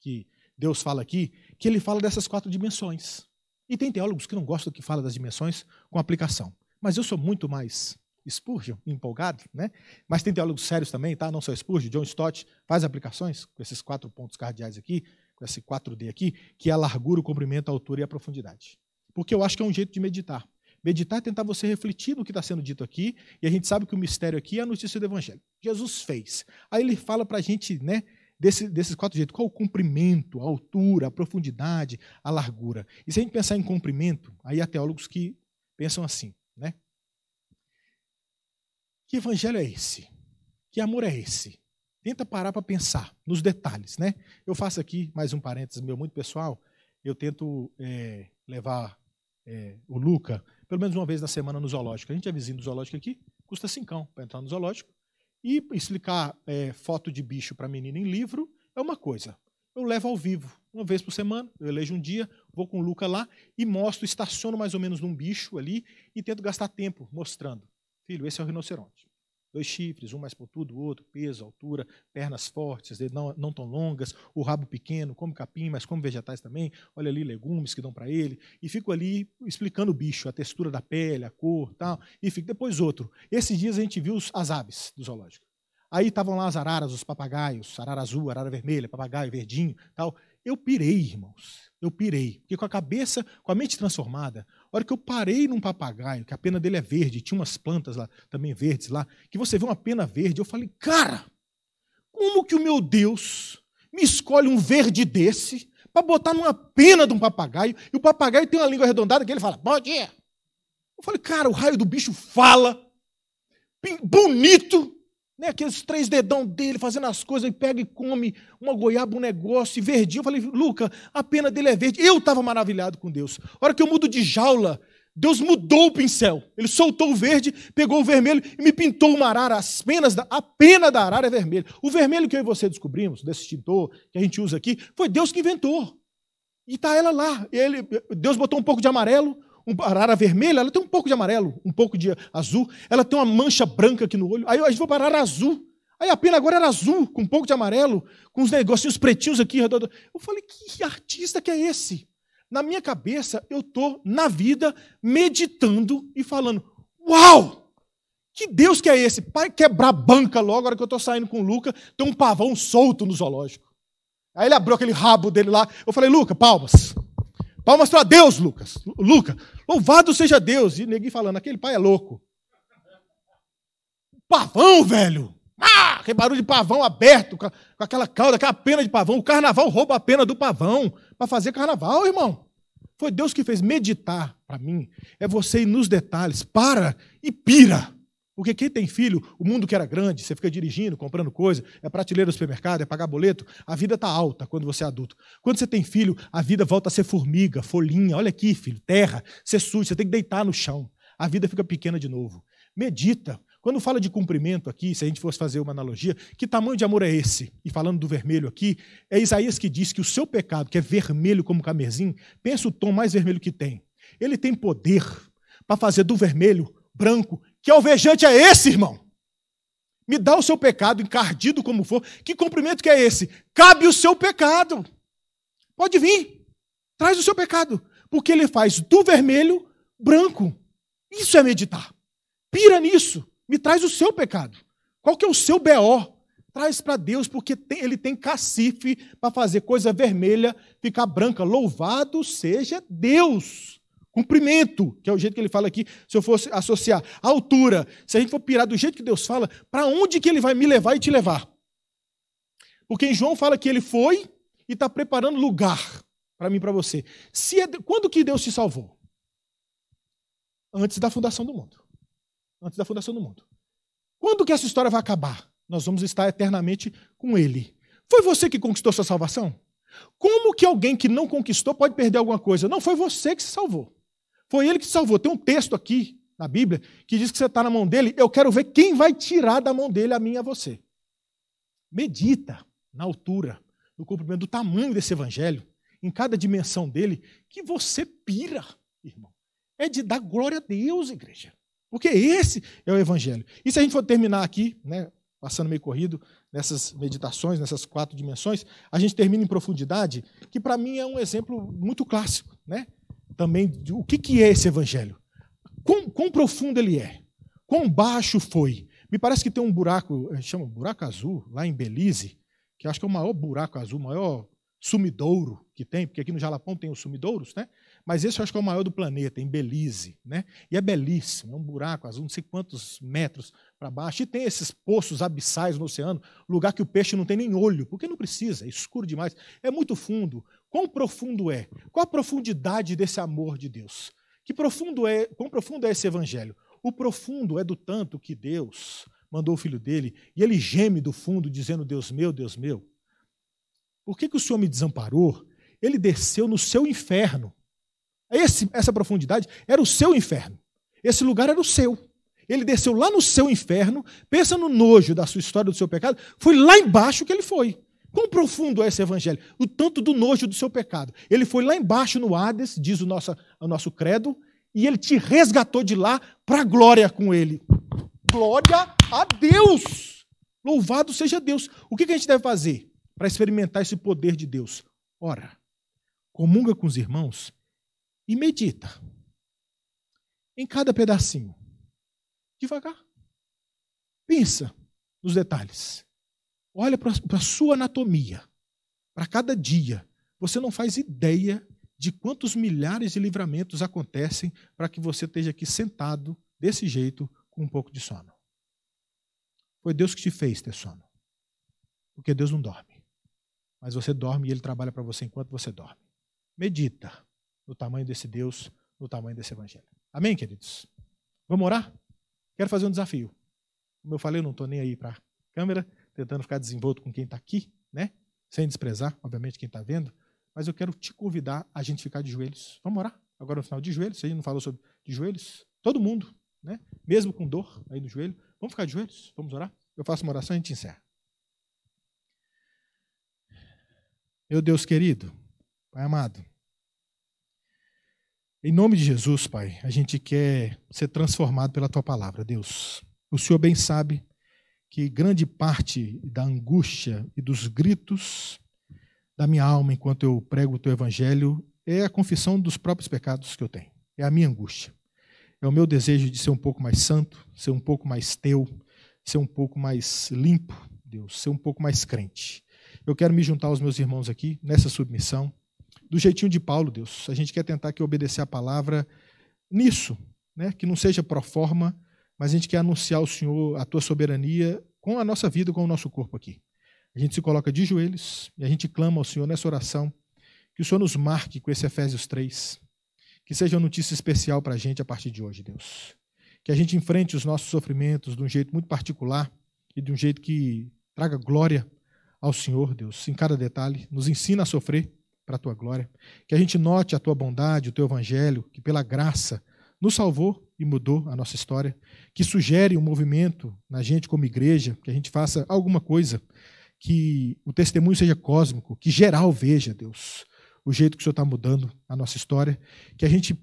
que Deus fala aqui, que ele fala dessas quatro dimensões. E tem teólogos que não gostam que fala das dimensões com aplicação. Mas eu sou muito mais Spurgeon, empolgado, né? Mas tem teólogos sérios também, tá? Não só Spurgeon, John Stott faz aplicações com esses quatro pontos cardeais aqui, com esse 4D aqui, que é a largura, o comprimento, a altura e a profundidade. Porque eu acho que é um jeito de meditar. Meditar é tentar você refletir no que está sendo dito aqui, e a gente sabe que o mistério aqui é a notícia do Evangelho. Jesus fez. Aí ele fala para a gente, né, desse, desses quatro jeitos, qual o comprimento, a altura, a profundidade, a largura. E se a gente pensar em comprimento, aí há teólogos que pensam assim, né? Que evangelho é esse? Que amor é esse? Tenta parar para pensar nos detalhes, né? Eu faço aqui mais um parênteses meu muito pessoal. Eu tento é, levar é, o Luca pelo menos uma vez na semana no zoológico. A gente é vizinho do zoológico aqui, custa cincão para entrar no zoológico. E explicar é, foto de bicho para menina em livro é uma coisa. Eu levo ao vivo, uma vez por semana, eu elejo um dia, vou com o Luca lá e mostro, estaciono mais ou menos num bicho ali e tento gastar tempo mostrando. Filho, esse é o rinoceronte. Dois chifres, um mais pontudo, o outro, peso, altura, pernas fortes, não, não tão longas, o rabo pequeno, come capim, mas come vegetais também. Olha ali legumes que dão para ele. E fico ali explicando o bicho, a textura da pele, a cor tal. E fico, depois outro. Esses dias a gente viu as aves do zoológico. Aí estavam lá as araras, os papagaios, arara azul, arara vermelha, papagaio verdinho tal. Eu pirei, irmãos. Eu pirei. Porque com a cabeça, com a mente transformada, a hora que eu parei num papagaio, que a pena dele é verde, tinha umas plantas lá, também verdes lá, que você vê uma pena verde, eu falei, cara, como que o meu Deus me escolhe um verde desse para botar numa pena de um papagaio, e o papagaio tem uma língua arredondada que ele fala, bom dia. Eu falei, cara, o raio do bicho fala, bonito, né, aqueles três dedão dele fazendo as coisas, e pega e come uma goiaba, um negócio, e verdinho. Eu falei, Luca, a pena dele é verde. Eu estava maravilhado com Deus. A hora que eu mudo de jaula, Deus mudou o pincel. Ele soltou o verde, pegou o vermelho e me pintou uma arara. As penas da, a pena da arara é vermelha. O vermelho que eu e você descobrimos, desse tintor que a gente usa aqui, foi Deus que inventou. E está ela lá. Ele, Deus botou um pouco de amarelo, um, arara vermelha, ela tem um pouco de amarelo, um pouco de azul. Ela tem uma mancha branca aqui no olho. Aí a gente foi para arara azul. Aí a pena agora era azul, com um pouco de amarelo, com uns negocinhos pretinhos aqui. Eu falei, que artista que é esse? Na minha cabeça, eu estou na vida meditando e falando: Uau! Que Deus que é esse? Pai, quebrar banca logo, agora que eu estou saindo com o Luca, tem um pavão solto no zoológico. Aí ele abriu aquele rabo dele lá. Eu falei: Luca, palmas. Palmas para Deus, Lucas. Lucas, louvado seja Deus. E neguinho falando, aquele pai é louco. Pavão, velho. Ah, que barulho de pavão aberto, com aquela cauda, aquela pena de pavão. O carnaval rouba a pena do pavão para fazer carnaval, irmão. Foi Deus que fez meditar para mim. É você ir nos detalhes. Para e pira. Porque quem tem filho, o mundo que era grande, você fica dirigindo, comprando coisa, é prateleira no supermercado, é pagar boleto, a vida está alta quando você é adulto. Quando você tem filho, a vida volta a ser formiga, folhinha, olha aqui, filho, terra, você suja, você tem que deitar no chão. A vida fica pequena de novo. Medita. Quando fala de cumprimento aqui, se a gente fosse fazer uma analogia, que tamanho de amor é esse? E falando do vermelho aqui, é Isaías que diz que o seu pecado, que é vermelho como camerzinho, pensa o tom mais vermelho que tem. Ele tem poder para fazer do vermelho branco que alvejante é esse, irmão? Me dá o seu pecado, encardido como for. Que cumprimento que é esse? Cabe o seu pecado. Pode vir. Traz o seu pecado. Porque ele faz do vermelho branco. Isso é meditar. Pira nisso. Me traz o seu pecado. Qual que é o seu BO? Traz para Deus, porque tem, ele tem cacife para fazer coisa vermelha ficar branca. Louvado seja Deus! Cumprimento, que é o jeito que ele fala aqui, se eu fosse associar altura, se a gente for pirar do jeito que Deus fala, para onde que ele vai me levar e te levar? Porque em João fala que ele foi e está preparando lugar para mim e para você. Se é, quando que Deus te salvou? Antes da fundação do mundo. Antes da fundação do mundo. Quando que essa história vai acabar? Nós vamos estar eternamente com Ele. Foi você que conquistou sua salvação? Como que alguém que não conquistou pode perder alguma coisa? Não foi você que se salvou. Foi ele que te salvou. Tem um texto aqui na Bíblia que diz que você está na mão dele. Eu quero ver quem vai tirar da mão dele a minha a você. Medita na altura, no cumprimento do tamanho desse evangelho, em cada dimensão dele, que você pira, irmão. É de dar glória a Deus, igreja. Porque esse é o evangelho. E se a gente for terminar aqui, né, passando meio corrido, nessas meditações, nessas quatro dimensões, a gente termina em profundidade, que para mim é um exemplo muito clássico, né? também o que, que é esse evangelho. Quão, quão profundo ele é? Quão baixo foi? Me parece que tem um buraco, eh, chama buraco azul, lá em Belize, que acho que é o maior buraco azul, o maior sumidouro que tem, porque aqui no Jalapão tem os sumidouros, né? Mas esse eu acho que é o maior do planeta, em Belize, né? E é belíssimo, é um buraco azul, não sei quantos metros para baixo. E tem esses poços abissais no oceano, lugar que o peixe não tem nem olho, porque não precisa, é escuro demais. É muito fundo. Quão profundo é? Qual a profundidade desse amor de Deus? Que profundo é, quão profundo é esse evangelho? O profundo é do tanto que Deus mandou o filho dele e ele geme do fundo dizendo: "Deus meu, Deus meu, por que, que o Senhor me desamparou? Ele desceu no seu inferno. É esse, essa profundidade era o seu inferno. Esse lugar era o seu. Ele desceu lá no seu inferno, pensa no nojo da sua história, do seu pecado, foi lá embaixo que ele foi. Quão profundo é esse evangelho? O tanto do nojo do seu pecado. Ele foi lá embaixo no Hades, diz o nosso, o nosso credo, e ele te resgatou de lá para a glória com ele. Glória a Deus! Louvado seja Deus! O que a gente deve fazer para experimentar esse poder de Deus? Ora, comunga com os irmãos e medita em cada pedacinho, devagar. Pensa nos detalhes. Olha para a sua anatomia, para cada dia. Você não faz ideia de quantos milhares de livramentos acontecem para que você esteja aqui sentado, desse jeito, com um pouco de sono. Foi Deus que te fez ter sono. Porque Deus não dorme. Mas você dorme e Ele trabalha para você enquanto você dorme. Medita no tamanho desse Deus, no tamanho desse Evangelho. Amém, queridos? Vamos orar? Quero fazer um desafio. Como eu falei, eu não estou nem aí para a câmera tentando ficar desenvolto com quem está aqui, né? Sem desprezar, obviamente, quem está vendo. Mas eu quero te convidar a gente ficar de joelhos. Vamos orar? Agora no final de joelhos. Se a gente não falou sobre de joelhos, todo mundo, né? Mesmo com dor aí no joelho, vamos ficar de joelhos? Vamos orar? Eu faço uma oração e a gente encerra. Meu Deus querido, Pai amado, em nome de Jesus, Pai, a gente quer ser transformado pela Tua palavra, Deus. O Senhor bem sabe que grande parte da angústia e dos gritos da minha alma enquanto eu prego o teu evangelho é a confissão dos próprios pecados que eu tenho. É a minha angústia. É o meu desejo de ser um pouco mais santo, ser um pouco mais teu, ser um pouco mais limpo, Deus, ser um pouco mais crente. Eu quero me juntar aos meus irmãos aqui nessa submissão, do jeitinho de Paulo, Deus. A gente quer tentar que obedecer a palavra nisso, né? que não seja pro forma, mas a gente quer anunciar ao Senhor a tua soberania com a nossa vida, com o nosso corpo aqui. A gente se coloca de joelhos e a gente clama ao Senhor nessa oração que o Senhor nos marque com esse Efésios 3, que seja uma notícia especial para a gente a partir de hoje, Deus. Que a gente enfrente os nossos sofrimentos de um jeito muito particular e de um jeito que traga glória ao Senhor, Deus, em cada detalhe. Nos ensina a sofrer para a tua glória. Que a gente note a tua bondade, o teu evangelho, que pela graça nos salvou e mudou a nossa história, que sugere um movimento na gente como igreja, que a gente faça alguma coisa, que o testemunho seja cósmico, que geral veja, Deus, o jeito que o Senhor está mudando a nossa história, que a gente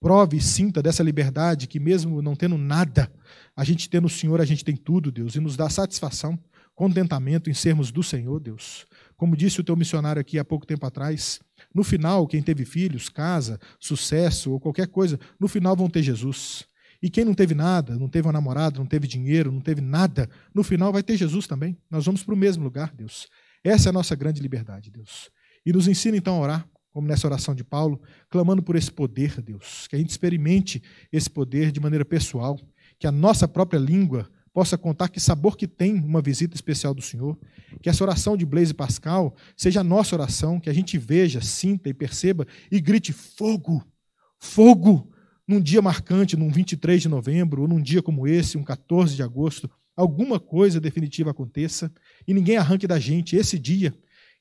prove e sinta dessa liberdade, que mesmo não tendo nada, a gente tendo o Senhor, a gente tem tudo, Deus, e nos dá satisfação, contentamento em sermos do Senhor, Deus. Como disse o teu missionário aqui há pouco tempo atrás, no final, quem teve filhos, casa, sucesso ou qualquer coisa, no final vão ter Jesus. E quem não teve nada, não teve uma namorada, não teve dinheiro, não teve nada, no final vai ter Jesus também. Nós vamos para o mesmo lugar, Deus. Essa é a nossa grande liberdade, Deus. E nos ensina então a orar, como nessa oração de Paulo, clamando por esse poder, Deus. Que a gente experimente esse poder de maneira pessoal, que a nossa própria língua possa contar que sabor que tem uma visita especial do Senhor, que essa oração de Blaise Pascal seja a nossa oração, que a gente veja, sinta e perceba e grite fogo, fogo, num dia marcante, num 23 de novembro, ou num dia como esse, um 14 de agosto, alguma coisa definitiva aconteça e ninguém arranque da gente esse dia,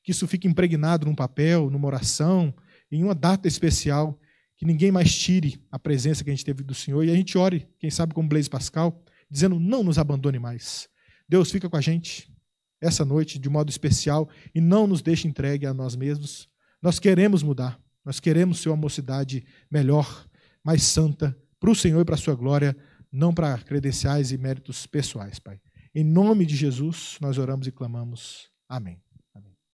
que isso fique impregnado num papel, numa oração, em uma data especial, que ninguém mais tire a presença que a gente teve do Senhor e a gente ore, quem sabe como Blaise Pascal, dizendo: não nos abandone mais. Deus fica com a gente essa noite de modo especial e não nos deixe entregue a nós mesmos. Nós queremos mudar, nós queremos ser uma mocidade melhor, mais santa, para o Senhor e para a sua glória, não para credenciais e méritos pessoais, Pai. Em nome de Jesus, nós oramos e clamamos. Amém.